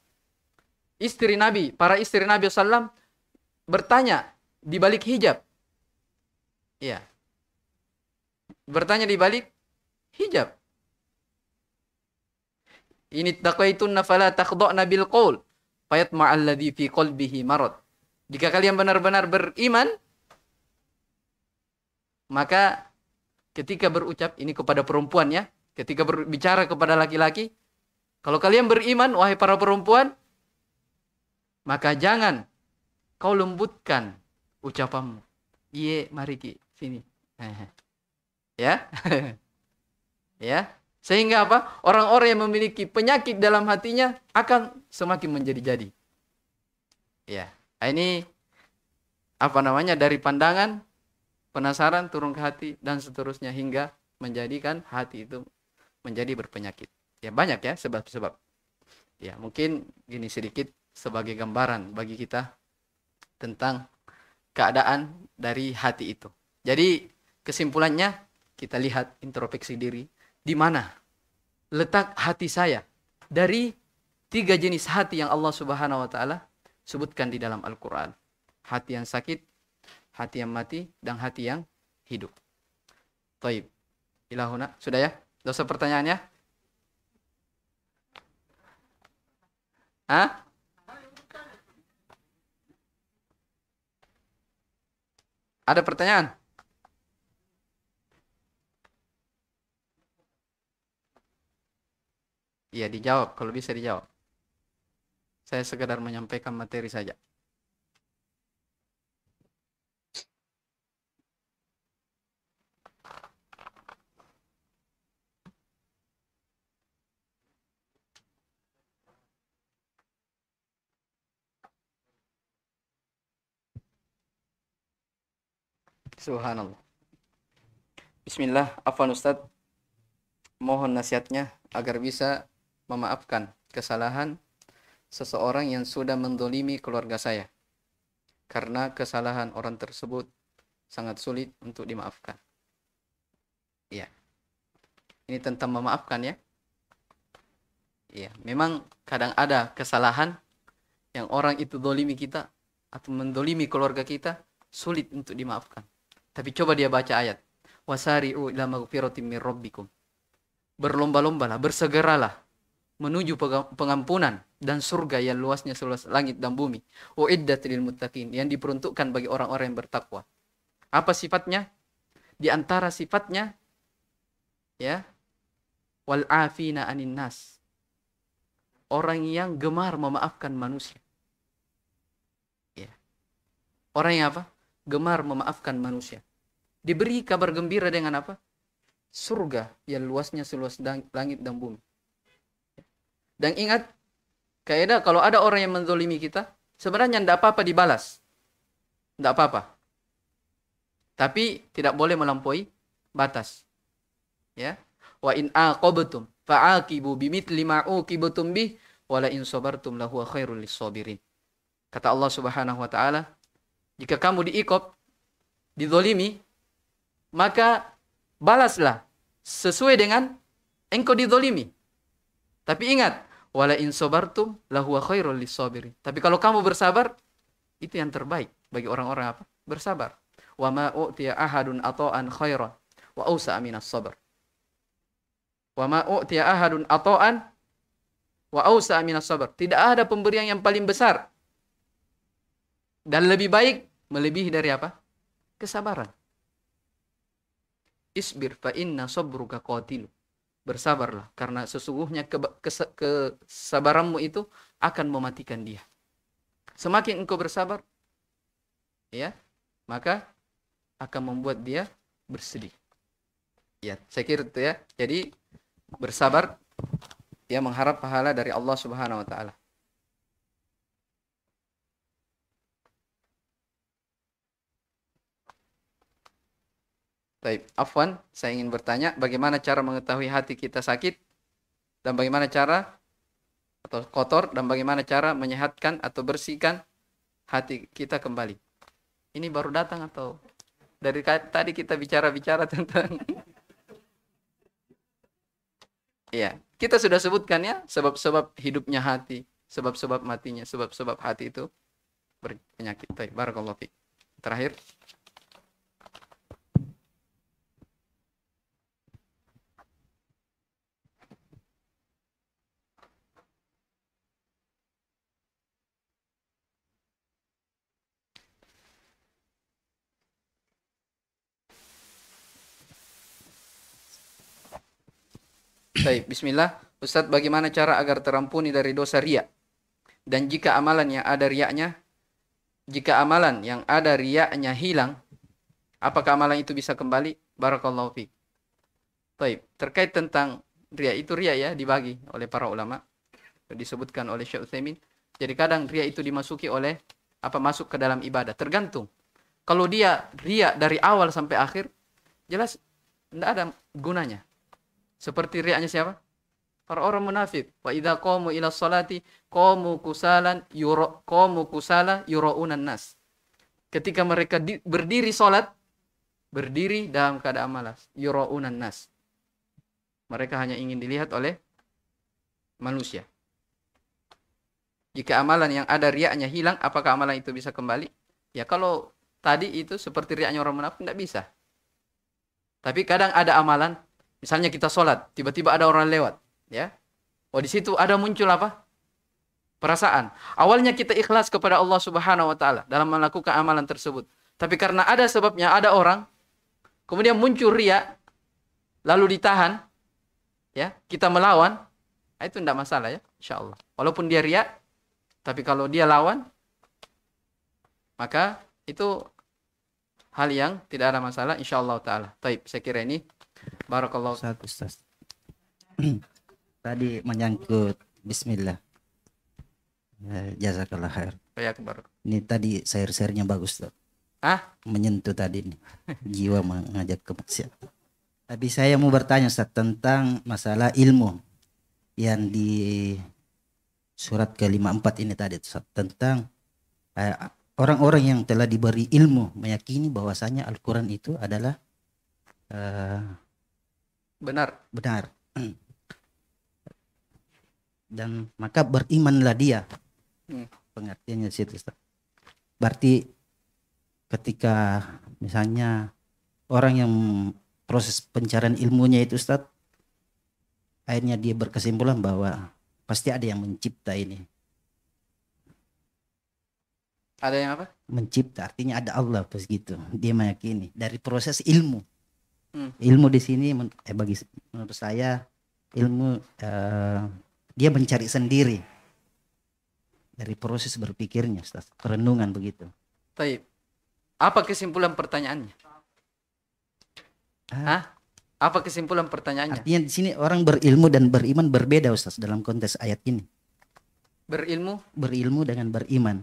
istri Nabi, para istri Nabi SAW, bertanya di balik hijab. ya, Bertanya di balik hijab. Ini taqaitunna fala takhdu'na bil Fayat ma'alladhi fi qalbihi marad. Jika kalian benar-benar beriman, maka ketika berucap ini kepada perempuan ya, ketika berbicara kepada laki-laki, kalau kalian beriman, wahai para perempuan, maka jangan kau lembutkan ucapanmu. Iye, mari ki, sini. ya. ya. Sehingga apa? Orang-orang yang memiliki penyakit dalam hatinya akan semakin menjadi-jadi. Ya. Nah, ini apa namanya dari pandangan penasaran turun ke hati dan seterusnya hingga menjadikan hati itu menjadi berpenyakit. Ya banyak ya sebab-sebab. Ya mungkin gini sedikit sebagai gambaran bagi kita tentang keadaan dari hati itu. Jadi kesimpulannya kita lihat introspeksi diri di mana letak hati saya dari tiga jenis hati yang Allah Subhanahu wa taala sebutkan di dalam Al-Qur'an. Hati yang sakit, hati yang mati dan hati yang hidup. toib Ilahuna, sudah ya? Dosa pertanyaannya? Hah? Ada pertanyaan? Iya, dijawab. Kalau bisa dijawab. Saya sekedar menyampaikan materi saja. Subhanallah. Bismillah, Afan Ustaz, mohon nasihatnya agar bisa memaafkan kesalahan seseorang yang sudah mendolimi keluarga saya. Karena kesalahan orang tersebut sangat sulit untuk dimaafkan. Iya. Ini tentang memaafkan ya. Iya, memang kadang ada kesalahan yang orang itu dolimi kita atau mendolimi keluarga kita sulit untuk dimaafkan. Tapi coba dia baca ayat. Wasari'u ila magfiratin min rabbikum. Berlomba-lombalah, bersegeralah menuju pengampunan dan surga yang luasnya seluas langit dan bumi. Uiddat lil muttaqin yang diperuntukkan bagi orang-orang yang bertakwa. Apa sifatnya? Di antara sifatnya ya wal afina anin nas. Orang yang gemar memaafkan manusia. Ya. Orang yang apa? gemar memaafkan manusia. Diberi kabar gembira dengan apa? Surga yang luasnya seluas langit dan bumi. Dan ingat, kaidah kalau ada orang yang menzolimi kita, sebenarnya tidak apa-apa dibalas. Tidak apa-apa. Tapi tidak boleh melampaui batas. Ya. Wa in aqabtum fa'aqibu bimithli ma uqibtum bih wala in sabartum lahu khairul lisabirin. Kata Allah Subhanahu wa taala, jika kamu diikop, didolimi, maka balaslah sesuai dengan engkau didolimi. Tapi ingat, wala in sobartum lahuwa khairul lisobiri. Tapi kalau kamu bersabar, itu yang terbaik bagi orang-orang apa? Bersabar. Wa ma u'tiya ahadun ata'an khairan wa ausa aminas sabar. Wa ma u'tiya ahadun ata'an wa ausa aminas sabar. Tidak ada pemberian yang paling besar dan lebih baik Melebihi dari apa? Kesabaran. Isbir fa inna sabruka qatilu. Bersabarlah karena sesungguhnya kesabaranmu itu akan mematikan dia. Semakin engkau bersabar, ya, maka akan membuat dia bersedih. Ya, saya kira itu ya. Jadi bersabar ya mengharap pahala dari Allah Subhanahu wa taala. Baik, Afwan, saya ingin bertanya bagaimana cara mengetahui hati kita sakit dan bagaimana cara atau kotor dan bagaimana cara menyehatkan atau bersihkan hati kita kembali. Ini baru datang atau dari tadi kita bicara-bicara tentang Iya, kita sudah sebutkan ya sebab-sebab hidupnya hati, sebab-sebab matinya, sebab-sebab hati itu berpenyakit. Baik, barakallahu Terakhir, Baik, bismillah. Ustadz, bagaimana cara agar terampuni dari dosa ria? Dan jika amalan yang ada riaknya, jika amalan yang ada riaknya hilang, apakah amalan itu bisa kembali? Barakallahu fiqh. Baik, Terkait tentang ria itu ria ya dibagi oleh para ulama disebutkan oleh Syekh Utsaimin. Jadi kadang ria itu dimasuki oleh apa masuk ke dalam ibadah tergantung. Kalau dia ria dari awal sampai akhir jelas tidak ada gunanya. Seperti riaknya siapa? Orang-orang munafik. Wa idza qamu ila sholati qamu kusalan yura qamu kusala yuraunan nas. Ketika mereka di, berdiri salat berdiri dalam keadaan malas, yuraunan nas. Mereka hanya ingin dilihat oleh manusia. Jika amalan yang ada riaknya hilang, apakah amalan itu bisa kembali? Ya kalau tadi itu seperti riaknya orang munafik tidak bisa. Tapi kadang ada amalan Misalnya kita sholat, tiba-tiba ada orang lewat, ya. Oh di situ ada muncul apa? Perasaan. Awalnya kita ikhlas kepada Allah Subhanahu Wa Taala dalam melakukan amalan tersebut. Tapi karena ada sebabnya, ada orang, kemudian muncul ria, lalu ditahan, ya kita melawan, nah, itu tidak masalah ya, insya Allah. Walaupun dia ria, tapi kalau dia lawan, maka itu hal yang tidak ada masalah insya Allah taala. Taib, saya kira ini Barakallahu Ustaz, Ustaz. Tadi menyangkut bismillah. Ya, jazakallah khair. Ya, ini tadi sayur-sayurnya bagus tuh. Ah? Menyentuh tadi nih. Jiwa mengajak ke maksiat Tapi saya mau bertanya Ustaz tentang masalah ilmu yang di surat ke-54 ini tadi Ustaz, tentang eh, orang-orang yang telah diberi ilmu meyakini bahwasanya Al-Qur'an itu adalah eh, Benar. Benar. Dan maka berimanlah dia. Hmm. Pengertiannya situ. Berarti ketika misalnya orang yang proses pencarian ilmunya itu Ustaz akhirnya dia berkesimpulan bahwa pasti ada yang mencipta ini. Ada yang apa? Mencipta, artinya ada Allah pas gitu. Dia meyakini dari proses ilmu. Hmm. ilmu di sini eh, bagi menurut saya ilmu eh, dia mencari sendiri dari proses berpikirnya Ustaz, perenungan begitu. Taib. Apa kesimpulan pertanyaannya? Ah. Hah? Apa kesimpulan pertanyaannya? Artinya di sini orang berilmu dan beriman berbeda Ustaz dalam konteks ayat ini. Berilmu? Berilmu dengan beriman.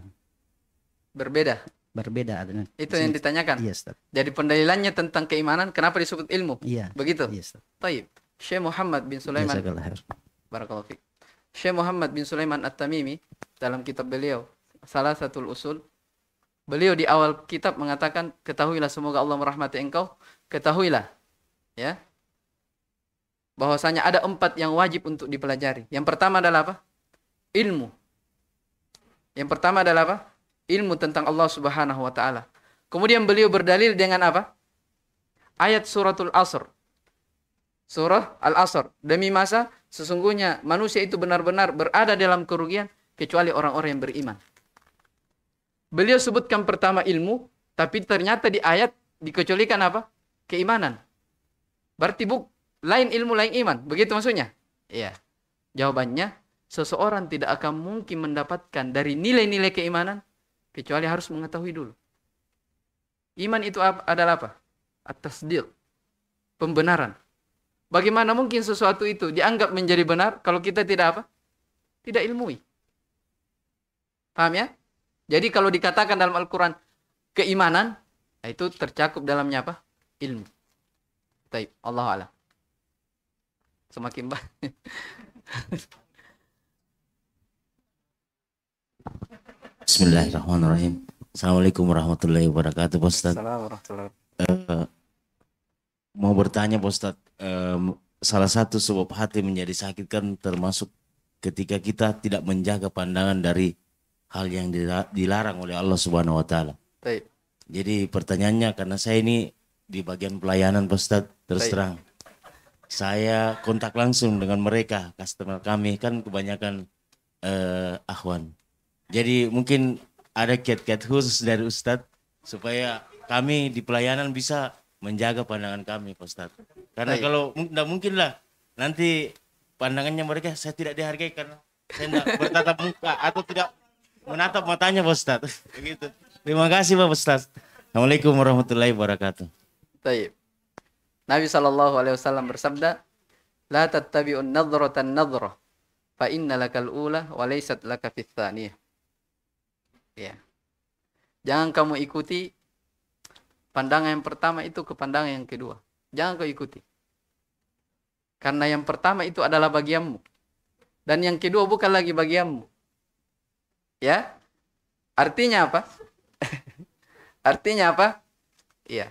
Berbeda berbeda dengan itu yang ditanyakan. Yes, iya, Jadi pendalilannya tentang keimanan kenapa disebut ilmu? Yeah. Begitu. Yes, iya, Taib. Syekh Muhammad bin Sulaiman. Barakallahu fiik. Syekh Muhammad bin Sulaiman At-Tamimi dalam kitab beliau Salah satu Usul beliau di awal kitab mengatakan ketahuilah semoga Allah merahmati engkau ketahuilah ya bahwasanya ada empat yang wajib untuk dipelajari yang pertama adalah apa ilmu yang pertama adalah apa ilmu tentang Allah Subhanahu wa taala. Kemudian beliau berdalil dengan apa? Ayat suratul Asr. Surah Al-Asr. Demi masa sesungguhnya manusia itu benar-benar berada dalam kerugian kecuali orang-orang yang beriman. Beliau sebutkan pertama ilmu, tapi ternyata di ayat dikecualikan apa? Keimanan. Berarti buk lain ilmu lain iman, begitu maksudnya? Iya. Jawabannya seseorang tidak akan mungkin mendapatkan dari nilai-nilai keimanan Kecuali harus mengetahui dulu. Iman itu adalah apa? atas deal Pembenaran. Bagaimana mungkin sesuatu itu dianggap menjadi benar kalau kita tidak apa? Tidak ilmui. Paham ya? Jadi kalau dikatakan dalam Al-Quran keimanan, nah itu tercakup dalamnya apa? Ilmu. Taib. Allah Alam. Semakin banyak. Bismillahirrahmanirrahim. Assalamualaikum warahmatullahi wabarakatuh, Pak Ustaz. Assalamualaikum uh, Mau bertanya, Pak Ustaz, uh, salah satu sebab hati menjadi sakit kan termasuk ketika kita tidak menjaga pandangan dari hal yang dilarang oleh Allah Subhanahu wa taala. Jadi pertanyaannya karena saya ini di bagian pelayanan Pak Ustaz, terus Baik. terang saya kontak langsung dengan mereka customer kami kan kebanyakan eh, ahwan jadi mungkin ada kiat-kiat khusus dari Ustadz supaya kami di pelayanan bisa menjaga pandangan kami Pak Ustadz. Karena Baik. kalau tidak mungkin lah nanti pandangannya mereka saya tidak dihargai karena saya tidak bertatap muka atau tidak menatap matanya Pak Ustadz. Begitu. Terima kasih Pak Ustadz. Assalamualaikum warahmatullahi wabarakatuh. Baik. Nabi Shallallahu Alaihi Wasallam bersabda, لا تتبعوا النظرة النظرة فإن لك الأولى وليست لك في Ya. Jangan kamu ikuti pandangan yang pertama itu ke pandangan yang kedua. Jangan kau ikuti. Karena yang pertama itu adalah bagianmu. Dan yang kedua bukan lagi bagianmu. Ya? Artinya apa? Artinya apa? Iya.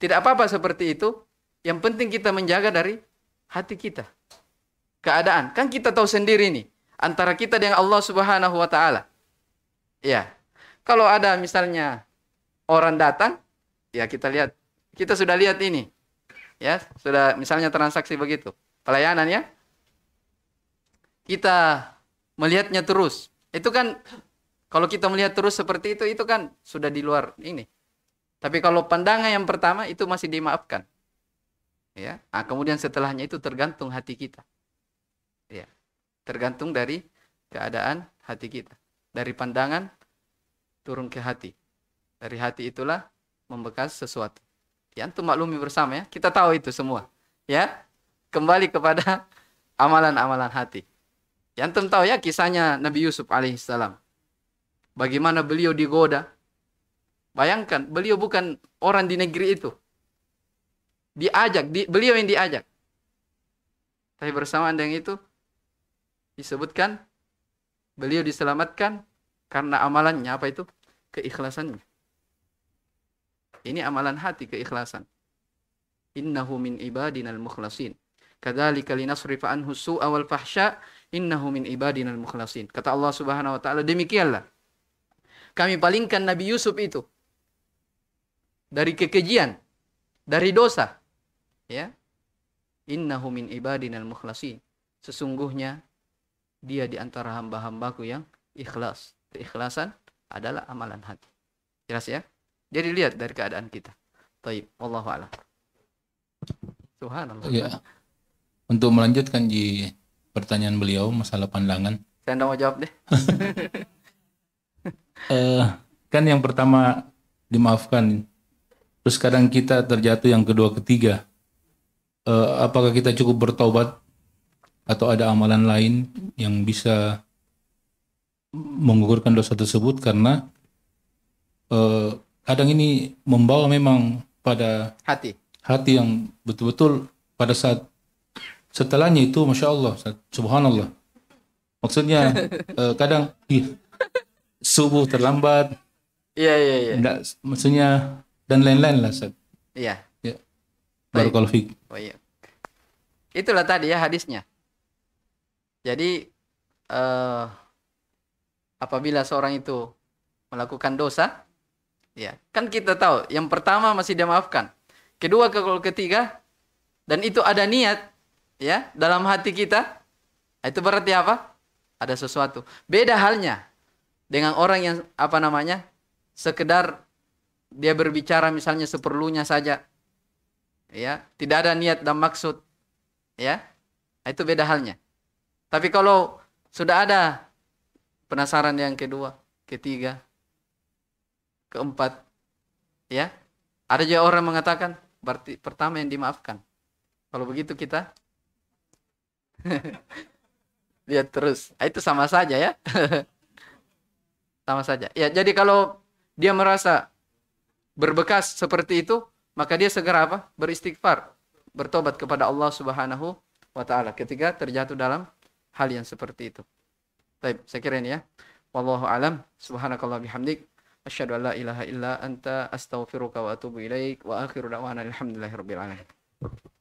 Tidak apa-apa seperti itu. Yang penting kita menjaga dari hati kita. Keadaan. Kan kita tahu sendiri nih. Antara kita dengan Allah subhanahu wa ta'ala. Ya. Kalau ada misalnya orang datang, ya kita lihat. Kita sudah lihat ini. Ya, sudah misalnya transaksi begitu. Pelayanan ya. Kita melihatnya terus. Itu kan kalau kita melihat terus seperti itu itu kan sudah di luar ini. Tapi kalau pandangan yang pertama itu masih dimaafkan. Ya. Nah, kemudian setelahnya itu tergantung hati kita. Ya. Tergantung dari keadaan hati kita. Dari pandangan turun ke hati. Dari hati itulah membekas sesuatu. Ya, itu maklumi bersama ya. Kita tahu itu semua. Ya. Kembali kepada amalan-amalan hati. Yang antum tahu ya kisahnya Nabi Yusuf alaihissalam. Bagaimana beliau digoda. Bayangkan, beliau bukan orang di negeri itu. Diajak, di, beliau yang diajak. Tapi bersamaan dengan itu disebutkan Beliau diselamatkan karena amalannya apa itu? Keikhlasannya. Ini amalan hati keikhlasan. Innahu min ibadinal mukhlasin. Kadzalika linasrifa anhu su'a wal fahsya innahu min ibadinal mukhlasin. Kata Allah Subhanahu wa taala, demikianlah kami palingkan Nabi Yusuf itu dari kekejian, dari dosa. Ya. Innahu min ibadinal mukhlasin. Sesungguhnya dia di antara hamba-hambaku yang ikhlas. Keikhlasan adalah amalan hati. Jelas ya? Jadi lihat dari keadaan kita. Taib, Allah a'lam. Subhanallah. Ya. Untuk melanjutkan di pertanyaan beliau masalah pandangan. Saya tidak mau jawab deh. eh, kan yang pertama dimaafkan, terus kadang kita terjatuh yang kedua ketiga. Eh, apakah kita cukup bertobat atau ada amalan lain yang bisa menggugurkan dosa tersebut karena eh, kadang ini membawa memang pada hati hati yang betul-betul pada saat setelahnya itu masya Allah subhanallah maksudnya eh, kadang iya, subuh terlambat iya iya iya maksudnya dan lain-lain lah saat iya ya. baru kalau fik oh, iya. itulah tadi ya hadisnya jadi uh, apabila seorang itu melakukan dosa, ya kan kita tahu yang pertama masih dia maafkan, kedua ke ketiga dan itu ada niat ya dalam hati kita nah, itu berarti apa? Ada sesuatu. Beda halnya dengan orang yang apa namanya sekedar dia berbicara misalnya seperlunya saja ya tidak ada niat dan maksud ya nah, itu beda halnya tapi kalau sudah ada penasaran yang kedua, ketiga, keempat, ya. Ada juga orang mengatakan berarti pertama yang dimaafkan. Kalau begitu kita lihat terus. Ah, itu sama saja ya. sama saja. Ya, jadi kalau dia merasa berbekas seperti itu, maka dia segera apa? Beristighfar, bertobat kepada Allah Subhanahu wa taala ketika terjatuh dalam hal yang seperti itu. Baik, saya kira ini ya. Wallahu alam, subhanakallah bihamdik. Asyhadu an la ilaha illa anta astaghfiruka wa atubu ilaik wa akhiru da'wana alhamdulillahi rabbil alamin.